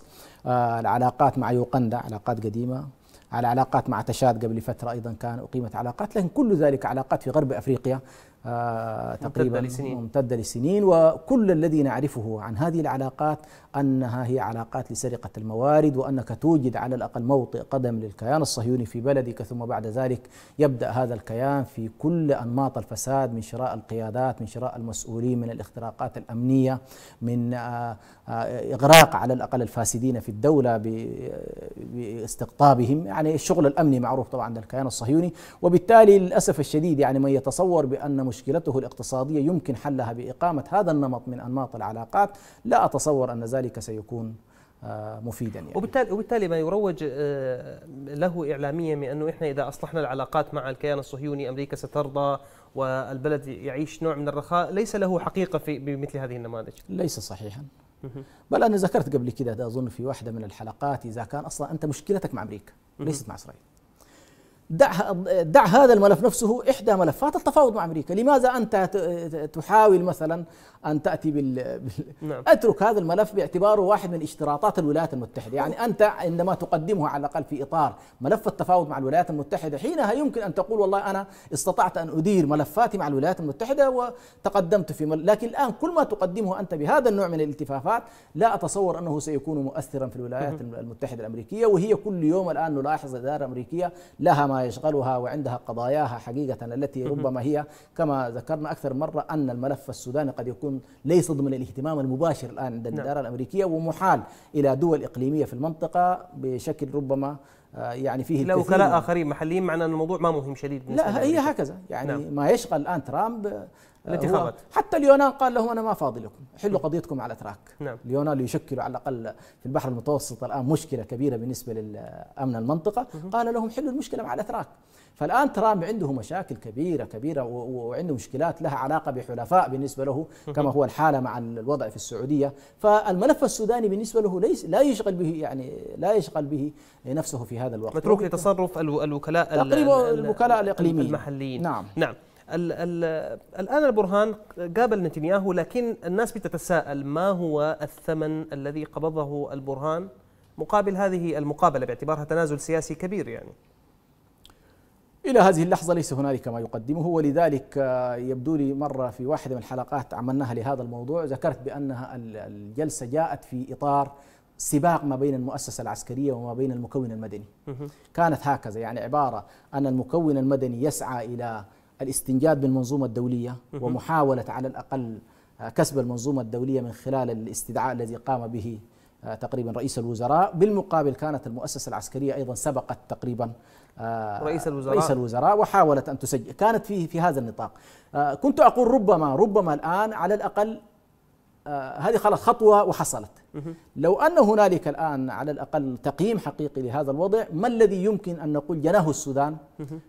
آه، العلاقات مع يوغندا علاقات قديمه على علاقات مع تشاد قبل فترة أيضا كان أقيمت علاقات لكن كل ذلك علاقات في غرب أفريقيا آه، تقريبا ممتدة لسنين. ممتدة لسنين وكل الذي نعرفه عن هذه العلاقات أنها هي علاقات لسرقة الموارد وأنك توجد على الأقل موطئ قدم للكيان الصهيوني في بلدك ثم بعد ذلك يبدأ هذا الكيان في كل أنماط الفساد من شراء القيادات من شراء المسؤولين من الاختراقات الأمنية من آه، آه، إغراق على الأقل الفاسدين في الدولة باستقطابهم يعني الشغل الأمني معروف طبعا عند الكيان الصهيوني وبالتالي للأسف الشديد يعني من يتصور بأن مشكلته الاقتصادية يمكن حلها بإقامة هذا النمط من أنماط العلاقات لا أتصور أن ذلك سيكون آه، مفيدا يعني وبالتالي وبالتالي ما يروج آه، له اعلاميا من انه احنا اذا اصلحنا العلاقات مع الكيان الصهيوني امريكا سترضى والبلد يعيش نوع من الرخاء ليس له حقيقه في بمثل هذه النماذج ليس صحيحا بل انا ذكرت قبل كده اظن في واحده من الحلقات اذا كان اصلا انت مشكلتك مع امريكا ليست مع اسرائيل دع دع هذا الملف نفسه احدى ملفات التفاوض مع امريكا، لماذا انت تحاول مثلا ان تاتي بال نعم. اترك هذا الملف باعتباره واحد من اشتراطات الولايات المتحده، يعني انت عندما تقدمه على الاقل في اطار ملف التفاوض مع الولايات المتحده حينها يمكن ان تقول والله انا استطعت ان ادير ملفاتي مع الولايات المتحده وتقدمت في مل... لكن الان كل ما تقدمه انت بهذا النوع من الالتفافات لا اتصور انه سيكون مؤثرا في الولايات المتحده الامريكيه وهي كل يوم الان نلاحظ الاداره الامريكيه لها ما ما يشغلها وعندها قضاياها حقيقة التي ربما هي كما ذكرنا أكثر مرة أن الملف السوداني قد يكون ليس ضمن الاهتمام المباشر الآن عند نعم. الإدارة الأمريكية ومحال إلى دول إقليمية في المنطقة بشكل ربما آه، يعني فيه لو وكلاء اخرين محليين معنى ان الموضوع ما مهم شديد لا هي هكذا يعني نعم. ما يشغل الان ترامب خابت آه، حتى اليونان قال لهم انا ما فاضي لكم حلوا نعم. قضيتكم على تراك نعم. اليونان يشكلوا على الاقل في البحر المتوسط الان مشكله كبيره بالنسبه لامن المنطقه قال لهم حلوا المشكله مع الاتراك فالان ترامب عنده مشاكل كبيره كبيره وعنده مشكلات لها علاقه بحلفاء بالنسبه له كما هو الحاله مع الوضع في السعوديه فالملف السوداني بالنسبه له ليس لا يشغل به يعني لا يشغل به نفسه في هذا الوقت متروك لتصرف الوكلاء تقريبا الوكلاء الاقليميين المحليين نعم نعم الآن البرهان قابل نتنياهو لكن الناس بتتساءل ما هو الثمن الذي قبضه البرهان مقابل هذه المقابلة باعتبارها تنازل سياسي كبير يعني إلى هذه اللحظة ليس هنالك ما يقدمه ولذلك يبدو لي مرة في واحدة من الحلقات عملناها لهذا الموضوع ذكرت بأنها الجلسة جاءت في إطار سباق ما بين المؤسسة العسكرية وما بين المكون المدني كانت هكذا يعني عبارة أن المكون المدني يسعى إلى الاستنجاد بالمنظومة الدولية ومحاولة على الأقل آه، كسب المنظومة الدولية من خلال الاستدعاء الذي قام به آه، تقريبا رئيس الوزراء بالمقابل كانت المؤسسة العسكرية أيضا سبقت تقريبا آه، رئيس الوزراء رئيس الوزراء وحاولت أن تسجل كانت في في هذا النطاق كنت أقول ربما ربما الآن على الأقل آه، هذه خلاص خطوة وحصلت لو أن هنالك الآن على الأقل تقييم حقيقي لهذا الوضع ما الذي يمكن أن نقول جناه السودان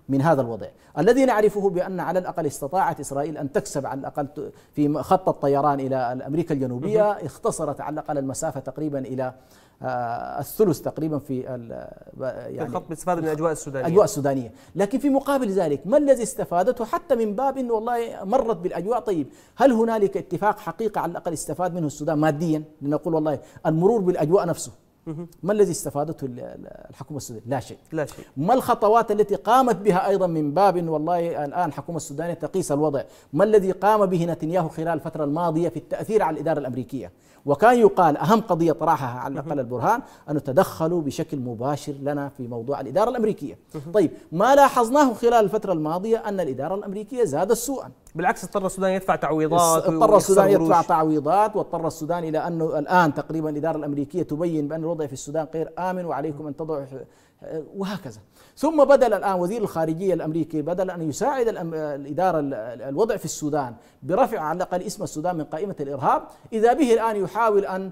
من هذا الوضع الذي نعرفه بأن على الأقل استطاعت إسرائيل أن تكسب على الأقل في خط الطيران إلى أمريكا الجنوبية اختصرت على الأقل المسافة تقريبا إلى آه، الثلث تقريبا في آه، يعني الخط باستفاده من الاجواء السودانيه الاجواء السودانيه، لكن في مقابل ذلك ما الذي استفادته حتى من باب انه والله مرت بالاجواء طيب، هل هنالك اتفاق حقيقي على الاقل استفاد منه السودان ماديا؟ لنقول والله المرور بالاجواء نفسه ما الذي استفادته الحكومة السودانية؟ لا شيء لا شيء ما الخطوات التي قامت بها أيضا من باب والله الآن الحكومة السودانية تقيس الوضع ما الذي قام به نتنياهو خلال الفترة الماضية في التأثير على الإدارة الأمريكية وكان يقال أهم قضية طرحها على الأقل البرهان ان تدخلوا بشكل مباشر لنا في موضوع الإدارة الأمريكية طيب ما لاحظناه خلال الفترة الماضية أن الإدارة الأمريكية زادت سوءا بالعكس اضطر السودان يدفع تعويضات اضطر السودان يدفع تعويضات واضطر السودان الى انه الان تقريبا الاداره الامريكيه تبين بان الوضع في السودان غير امن وعليكم ان تضعوا وهكذا ثم بدل الان وزير الخارجيه الامريكي بدل ان يساعد الاداره الوضع في السودان برفع على الاقل اسم السودان من قائمه الارهاب اذا به الان يحاول ان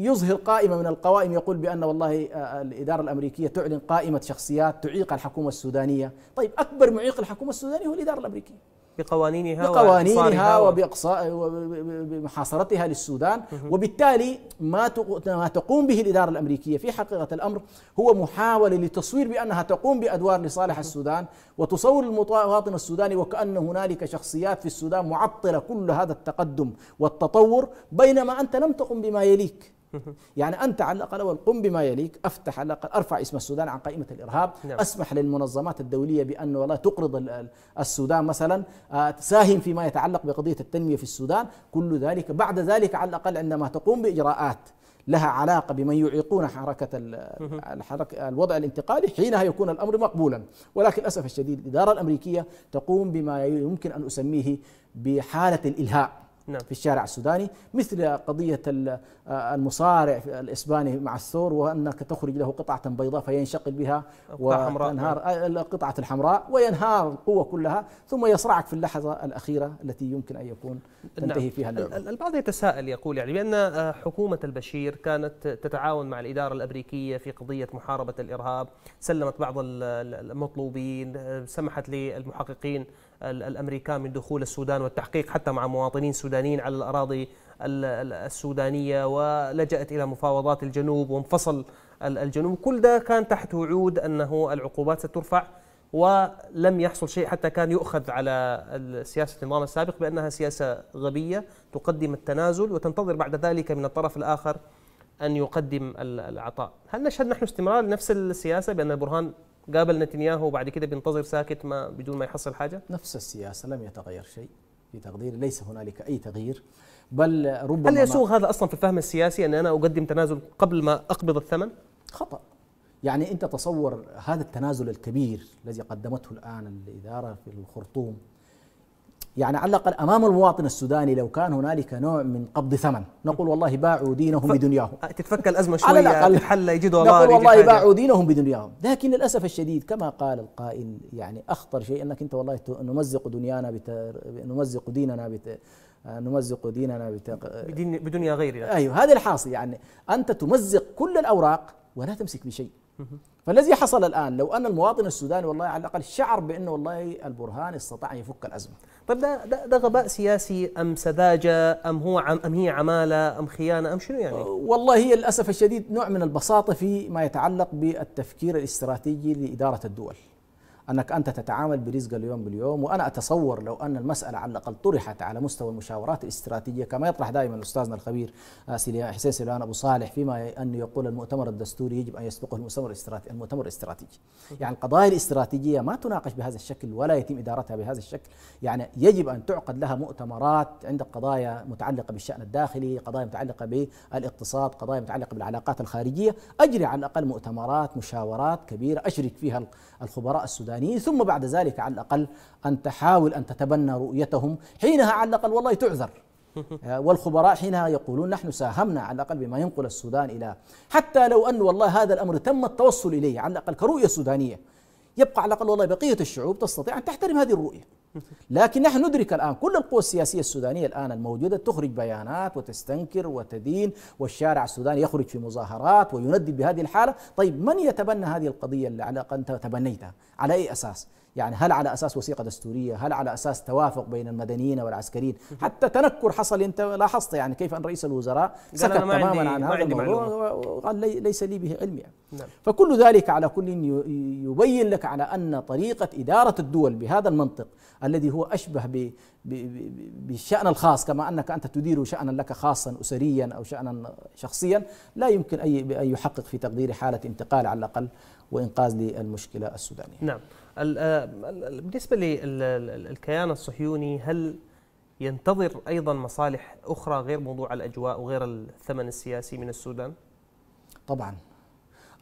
يظهر قائمه من القوائم يقول بان والله آه، الاداره الامريكيه تعلن قائمه شخصيات تعيق الحكومه السودانيه طيب اكبر معيق الحكومه السودانيه هو الاداره الامريكيه بقوانينها بقوانينها وبإقصاء وبمحاصرتها للسودان وبالتالي ما ما تقوم به الإدارة الأمريكية في حقيقة الأمر هو محاولة لتصوير بأنها تقوم بأدوار لصالح السودان وتصور المواطن السوداني وكأن هنالك شخصيات في السودان معطلة كل هذا التقدم والتطور بينما أنت لم تقم بما يليك [LAUGHS] يعني انت على الاقل اول قم بما يليك افتح على الاقل ارفع اسم السودان عن قائمه الارهاب نعم. اسمح للمنظمات الدوليه بان والله تقرض السودان مثلا آه، تساهم فيما يتعلق بقضيه التنميه في السودان كل ذلك بعد ذلك على الاقل عندما تقوم باجراءات لها علاقه بمن يعيقون حركه الحركة الوضع الانتقالي حينها يكون الامر مقبولا ولكن للاسف الشديد الاداره الامريكيه تقوم بما يمكن ان اسميه بحاله الالهاء نعم. في الشارع السوداني مثل قضية آه، المصارع الإسباني مع الثور وأنك تخرج له قطعة بيضاء فينشقل بها وتنهار نعم. القطعة آه، الحمراء وينهار القوة كلها ثم يصرعك في اللحظة الأخيرة التي يمكن أن يكون نعم. تنتهي نعم. فيها نعم. البعض يتساءل يقول يعني بأن آه، حكومة البشير كانت تتعاون مع الإدارة الأمريكية في قضية محاربة الإرهاب سلمت بعض المطلوبين سمحت للمحققين الأمريكان من دخول السودان والتحقيق حتى مع مواطنين سودانيين على الأراضي السودانية ولجأت إلى مفاوضات الجنوب وانفصل الجنوب كل ده كان تحت وعود أنه العقوبات سترفع ولم يحصل شيء حتى كان يؤخذ على سياسة النظام السابق بأنها سياسة غبية تقدم التنازل وتنتظر بعد ذلك من الطرف الآخر أن يقدم العطاء هل نشهد نحن استمرار نفس السياسة بأن البرهان قابل نتنياهو وبعد كده بينتظر ساكت ما بدون ما يحصل حاجه نفس السياسه لم يتغير شيء في تقديري ليس هنالك اي تغيير بل ربما هل يسوغ هذا اصلا في الفهم السياسي ان انا اقدم تنازل قبل ما اقبض الثمن؟ خطا يعني انت تصور هذا التنازل الكبير الذي قدمته الان الاداره في الخرطوم يعني على الاقل امام المواطن السوداني لو كان هنالك نوع من قبض ثمن نقول والله باعوا دينهم ف... بدنياهم تتفك الازمه شويه على الاقل حل يجدوا الله نقول والله باعوا دينهم بدنياهم لكن للاسف الشديد كما قال القائل يعني اخطر شيء انك انت والله نمزق دنيانا بت... نمزق ديننا بت... نمزق ديننا بدنيا غيرنا ايوه هذا الحاصل يعني انت تمزق كل الاوراق ولا تمسك بشيء فالذي حصل الان لو ان المواطن السوداني والله على الاقل شعر بانه والله البرهان استطاع ان يفك الازمه طيب ده, ده, ده غباء سياسي ام سذاجه ام هو عم ام هي عماله ام خيانه ام شنو يعني؟ أه، والله هي للاسف الشديد نوع من البساطه في ما يتعلق بالتفكير الاستراتيجي لاداره الدول أنك أنت تتعامل برزق اليوم باليوم وأنا أتصور لو أن المسألة على الأقل طرحت على مستوى المشاورات الاستراتيجية كما يطرح دائما أستاذنا الخبير آه، حسين سليمان أبو صالح فيما أنه يقول المؤتمر الدستوري يجب أن يسبقه المؤتمر الاستراتيجي المؤتمر الاستراتيجي يعني القضايا الاستراتيجية ما تناقش بهذا الشكل ولا يتم إدارتها بهذا الشكل يعني يجب أن تعقد لها مؤتمرات عند قضايا متعلقة بالشأن الداخلي قضايا متعلقة بالاقتصاد قضايا متعلقة بالعلاقات الخارجية أجري على الأقل مؤتمرات مشاورات كبيرة أشرك فيها الخبراء السودانيين الإنساني ثم بعد ذلك على الأقل أن تحاول أن تتبنى رؤيتهم حينها على الأقل والله تعذر [LAUGHS] آه، والخبراء حينها يقولون نحن ساهمنا على الأقل بما ينقل السودان إلى حتى لو أن والله هذا الأمر تم التوصل إليه على الأقل كرؤية سودانية يبقى على الأقل والله بقية الشعوب تستطيع أن تحترم هذه الرؤية لكن نحن ندرك الآن كل القوى السياسية السودانية الآن الموجودة تخرج بيانات وتستنكر وتدين والشارع السوداني يخرج في مظاهرات ويندد بهذه الحالة طيب من يتبنى هذه القضية اللي على أنت تبنيتها على أي أساس يعني هل على اساس وثيقه دستوريه هل على اساس توافق بين المدنيين والعسكريين حتى تنكر حصل انت لاحظت يعني كيف ان رئيس الوزراء سكت تماما عن هذا الموضوع وقال لي ليس لي به علم يعني. نعم. فكل ذلك على كل يبين لك على ان طريقه اداره الدول بهذا المنطق الذي هو اشبه بالشان الخاص كما انك انت تدير شانا لك خاصا اسريا او شانا شخصيا لا يمكن اي ان يحقق في تقدير حاله انتقال على الاقل وانقاذ للمشكله السودانيه. نعم. آه، بالنسبة للكيان الصهيوني هل ينتظر أيضا مصالح أخرى غير موضوع الأجواء وغير الثمن السياسي من السودان؟ طبعا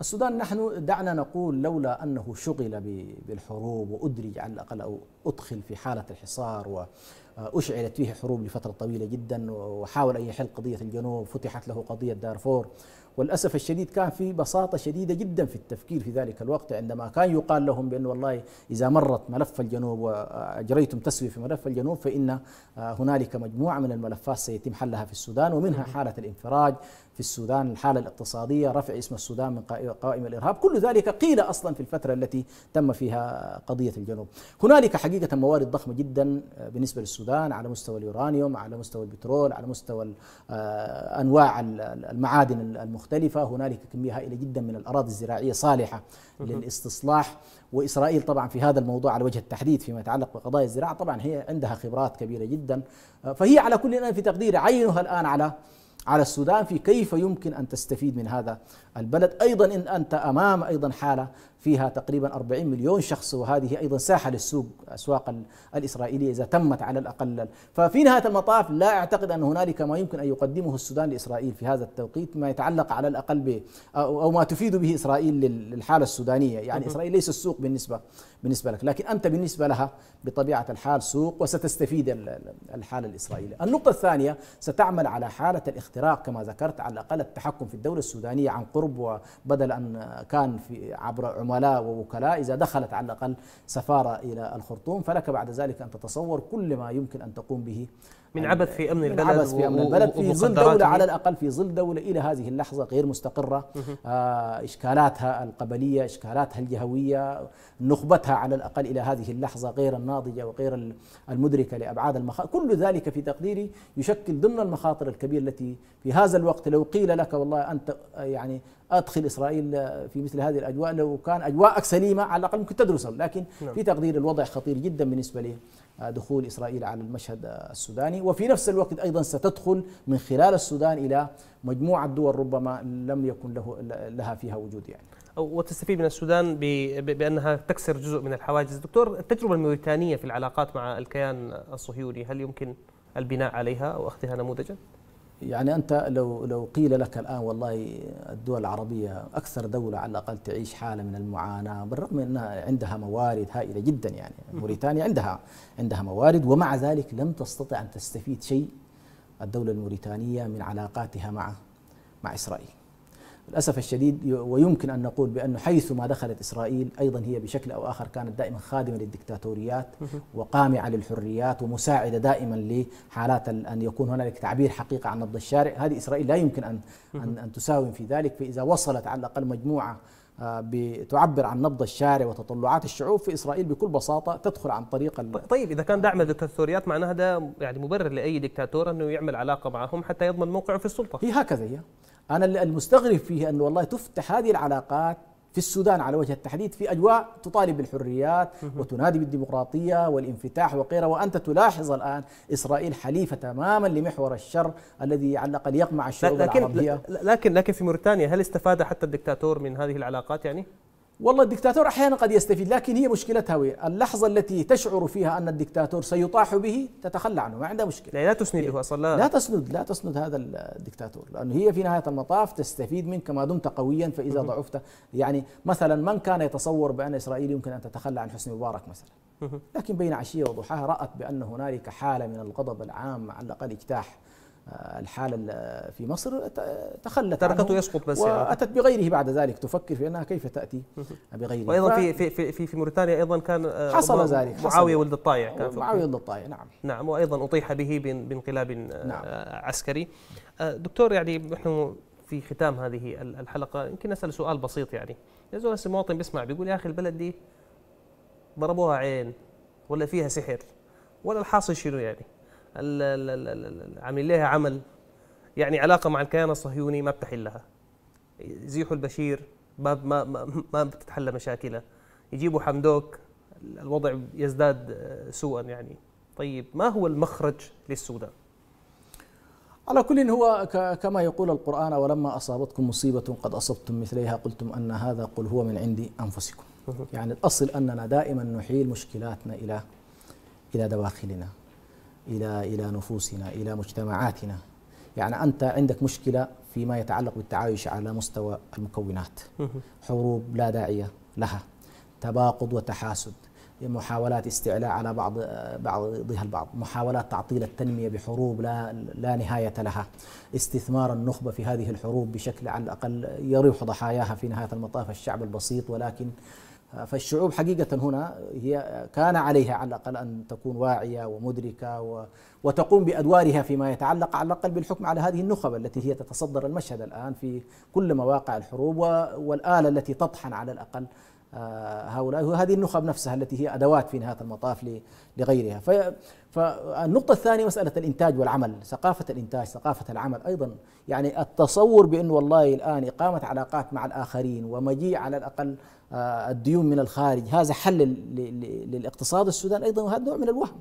السودان نحن دعنا نقول لولا أنه شغل بالحروب وأدرج على الأقل أو أدخل في حالة الحصار وأشعلت فيه حروب لفترة طويلة جدا وحاول أن يحل قضية الجنوب فتحت له قضية دارفور والأسف الشديد كان في بساطة شديدة جدا في التفكير في ذلك الوقت عندما كان يقال لهم بأن والله إذا مرت ملف الجنوب وأجريتم تسوية في ملف الجنوب فإن هنالك مجموعة من الملفات سيتم حلها في السودان ومنها حالة الانفراج في السودان الحالة الاقتصادية رفع اسم السودان من قائمة الإرهاب كل ذلك قيل أصلا في الفترة التي تم فيها قضية الجنوب هنالك حقيقة موارد ضخمة جدا بالنسبة للسودان على مستوى اليورانيوم على مستوى البترول على مستوى آه، أنواع المعادن المختلفة مختلفة هنالك كمية هائلة جدا من الأراضي الزراعية صالحة للاستصلاح وإسرائيل طبعا في هذا الموضوع على وجه التحديد فيما يتعلق بقضايا الزراعة طبعا هي عندها خبرات كبيرة جدا فهي على كل في تقدير عينها الآن على على السودان في كيف يمكن ان تستفيد من هذا البلد أيضا إن أنت أمام أيضا حالة فيها تقريبا 40 مليون شخص وهذه أيضا ساحة للسوق أسواق الإسرائيلية إذا تمت على الأقل ففي نهاية المطاف لا أعتقد أن هنالك ما يمكن أن يقدمه السودان لإسرائيل في هذا التوقيت ما يتعلق على الأقل ب أو ما تفيد به إسرائيل للحالة السودانية يعني إسرائيل ليس السوق بالنسبة بالنسبة لك لكن أنت بالنسبة لها بطبيعة الحال سوق وستستفيد الحالة الإسرائيلية النقطة الثانية ستعمل على حالة الاختراق كما ذكرت على الأقل التحكم في الدولة السودانية عن قرب القرب وبدل أن كان في عبر عملاء ووكلاء إذا دخلت على الأقل سفارة إلى الخرطوم فلك بعد ذلك أن تتصور كل ما يمكن أن تقوم به من عبث في امن البلد عبث في امن البلد في ظل دوله على الاقل في ظل دوله الى هذه اللحظه غير مستقره آه، اشكالاتها القبليه اشكالاتها الجهويه نخبتها على الاقل الى هذه اللحظه غير الناضجه وغير المدركه لابعاد المخاطر كل ذلك في تقديري يشكل ضمن المخاطر الكبيره التي في هذا الوقت لو قيل لك والله انت آه، يعني ادخل اسرائيل في مثل هذه الاجواء لو كان اجواءك سليمه على الاقل ممكن تدرسهم لكن نعم. في تقدير الوضع خطير جدا بالنسبه لدخول آه، اسرائيل على المشهد السوداني وفي نفس الوقت ايضا ستدخل من خلال السودان الى مجموعه دول ربما لم يكن له لها فيها وجود يعني وتستفيد من السودان بانها تكسر جزء من الحواجز دكتور التجربه الموريتانيه في العلاقات مع الكيان الصهيوني هل يمكن البناء عليها او اخذها نموذجا يعني أنت لو لو قيل لك الآن والله الدول العربية أكثر دولة على الأقل تعيش حالة من المعاناة بالرغم أنها عندها موارد هائلة جدا يعني موريتانيا عندها عندها موارد ومع ذلك لم تستطع أن تستفيد شيء الدولة الموريتانية من علاقاتها مع مع إسرائيل للأسف الشديد ويمكن أن نقول بأنه حيث ما دخلت إسرائيل أيضا هي بشكل أو آخر كانت دائما خادمة للدكتاتوريات وقامعة للحريات ومساعدة دائما لحالات أن يكون هنالك تعبير حقيقة عن نبض الشارع هذه إسرائيل لا يمكن أن, أن, أن تساوم في ذلك فإذا وصلت على الأقل مجموعة آه، بتعبر عن نبض الشارع وتطلعات الشعوب في اسرائيل بكل بساطه تدخل عن طريق طيب اذا كان دعم الدكتاتوريات معناها ده يعني مبرر لاي دكتاتور انه يعمل علاقه معهم حتى يضمن موقعه في السلطه هي هكذا هي أنا المستغرب فيه أنه والله تفتح هذه العلاقات في السودان على وجه التحديد في أجواء تطالب بالحريات وتنادي بالديمقراطية والانفتاح وغيرها وأنت تلاحظ الآن إسرائيل حليفة تماما لمحور الشر الذي على الأقل يقمع الشعوب لكن العربية لكن لكن في موريتانيا هل استفاد حتى الدكتاتور من هذه العلاقات يعني؟ والله الدكتاتور احيانا قد يستفيد لكن هي مشكلتها اللحظه التي تشعر فيها ان الدكتاتور سيطاح به تتخلى عنه ما عندها مشكله لا, تسند له اصلا لا, لا تسند لا تسند هذا الدكتاتور لانه هي في نهايه المطاف تستفيد منك ما دمت قويا فاذا ضعفت يعني مثلا من كان يتصور بان اسرائيل يمكن ان تتخلى عن حسني مبارك مثلا لكن بين عشيه وضحاها رات بان هنالك حاله من الغضب العام على الاقل اجتاح آه، الحالة آه، في مصر تخلت تركته يسقط بس يعني. واتت بغيره بعد ذلك تفكر في انها كيف تاتي بغيره وايضا في في في في موريتانيا ايضا كان آه، حصل ذلك معاويه ولد الطائع كان معاويه ولد الطائع نعم نعم وايضا اطيح به بانقلاب نعم. عسكري دكتور يعني نحن في ختام هذه الحلقه يمكن نسال سؤال بسيط يعني يزور مواطن بيسمع بيقول يا اخي البلد دي ضربوها عين ولا فيها سحر ولا الحاصل شنو يعني عاملين لها عمل يعني علاقه مع الكيان الصهيوني ما بتحلها يزيحوا البشير ما ما ما بتتحلى مشاكلها يجيبوا حمدوك الوضع يزداد آه، سوءا يعني طيب ما هو المخرج للسودان على كل هو كما يقول القرآن ولما أصابتكم مصيبة قد أصبتم مثليها قلتم أن هذا قل هو من عندي أنفسكم يعني الأصل أننا دائما نحيل مشكلاتنا إلى إلى دواخلنا إلى إلى نفوسنا إلى مجتمعاتنا يعني أنت عندك مشكلة فيما يتعلق بالتعايش على مستوى المكونات حروب لا داعية لها تباقض وتحاسد محاولات استعلاء على بعض بعضها البعض محاولات تعطيل التنمية بحروب لا, لا نهاية لها استثمار النخبة في هذه الحروب بشكل على الأقل يريح ضحاياها في نهاية المطاف الشعب البسيط ولكن فالشعوب حقيقة هنا هي كان عليها على الأقل أن تكون واعية ومدركة وتقوم بأدوارها فيما يتعلق على الأقل بالحكم على هذه النخب التي هي تتصدر المشهد الآن في كل مواقع الحروب والآلة التي تطحن على الأقل آه، هؤلاء هذه النخب نفسها التي هي أدوات في نهاية المطاف لغيرها فالنقطة الثانية مسألة الإنتاج والعمل ثقافة الإنتاج ثقافة العمل أيضا يعني التصور بأن والله الآن إقامة علاقات مع الآخرين ومجيء على الأقل آه، الديون من الخارج هذا حل للاقتصاد السوداني أيضا وهذا نوع من الوهم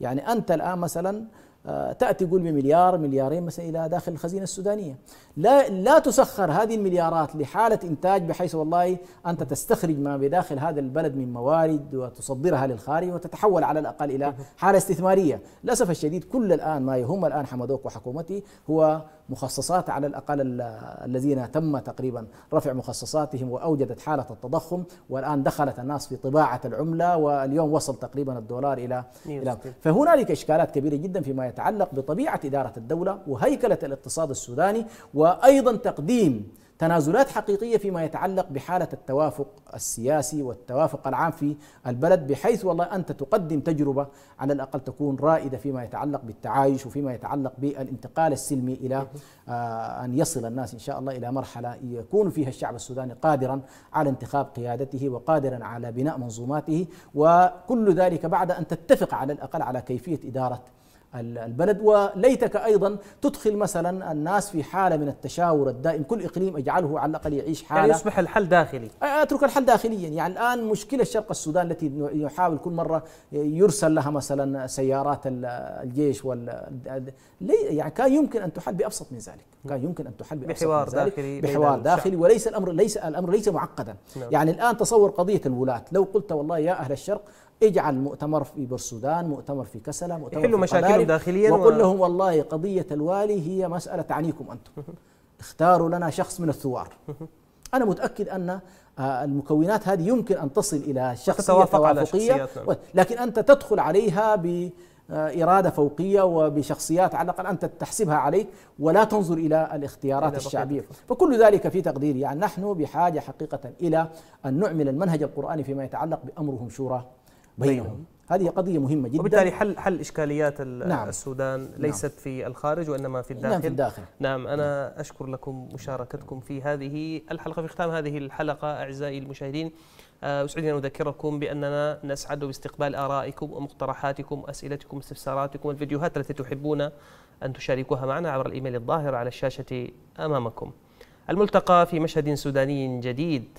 يعني أنت الآن مثلا آه، تاتي قول بمليار مليارين مثلا الى داخل الخزينه السودانيه لا لا تسخر هذه المليارات لحاله انتاج بحيث والله انت تستخرج ما بداخل هذا البلد من موارد وتصدرها للخارج وتتحول على الاقل الى حاله استثماريه للاسف الشديد كل الان ما يهم الان حمدوك وحكومته هو مخصصات على الأقل الذين تم تقريبا رفع مخصصاتهم وأوجدت حالة التضخم والآن دخلت الناس في طباعة العملة واليوم وصل تقريبا الدولار إلى إلى فهنالك إشكالات كبيرة جدا فيما يتعلق بطبيعة إدارة الدولة وهيكلة الاقتصاد السوداني وأيضا تقديم تنازلات حقيقية فيما يتعلق بحالة التوافق السياسي والتوافق العام في البلد بحيث والله أنت تقدم تجربة على الأقل تكون رائدة فيما يتعلق بالتعايش وفيما يتعلق بالانتقال السلمي إلى آه، أن يصل الناس إن شاء الله إلى مرحلة يكون فيها الشعب السوداني قادرا على انتخاب قيادته وقادرا على بناء منظوماته وكل ذلك بعد أن تتفق على الأقل على كيفية إدارة البلد وليتك أيضا تدخل مثلا الناس في حالة من التشاور الدائم كل إقليم أجعله على الأقل يعيش يعني حالة يعني يصبح الحل داخلي أترك الحل داخليا يعني الآن مشكلة شرق السودان التي يحاول كل مرة يرسل لها مثلا سيارات الجيش وال يعني كان يمكن أن تحل بأبسط من ذلك كان يمكن أن تحل بأبسط بحوار من ذلك داخلي بحوار داخلي وليس الأمر ليس الأمر ليس معقدا نعم. يعني الآن تصور قضية الولاة لو قلت والله يا أهل الشرق اجعل مؤتمر في برسودان مؤتمر في كسلة مؤتمر يحلوا مشاكل داخليا وقل لهم والله قضية الوالي هي مسألة تعنيكم أنتم [LAUGHS] اختاروا لنا شخص من الثوار [LAUGHS] أنا متأكد أن آه، المكونات هذه يمكن أن تصل إلى شخصية توافقية لكن أنت تدخل عليها ب آه، إرادة فوقية وبشخصيات على الأقل أنت تحسبها عليك ولا تنظر إلى الاختيارات الشعبية فكل ذلك في تقديري يعني نحن بحاجة حقيقة إلى أن نعمل المنهج القرآني فيما يتعلق بأمرهم شورى بينهم هذه قضية مهمة جدا وبالتالي حل حل إشكاليات نعم السودان نعم. ليست نعم في الخارج وإنما في الداخل نعم في الداخل نعم أنا نعم أشكر لكم مشاركتكم في هذه الحلقة في ختام هذه الحلقة أعزائي المشاهدين آه، أسعدني أن أذكركم بأننا نسعد باستقبال آرائكم ومقترحاتكم أسئلتكم استفساراتكم والفيديوهات التي تحبون أن تشاركوها معنا عبر الإيميل الظاهر على الشاشة أمامكم الملتقى في مشهد سوداني جديد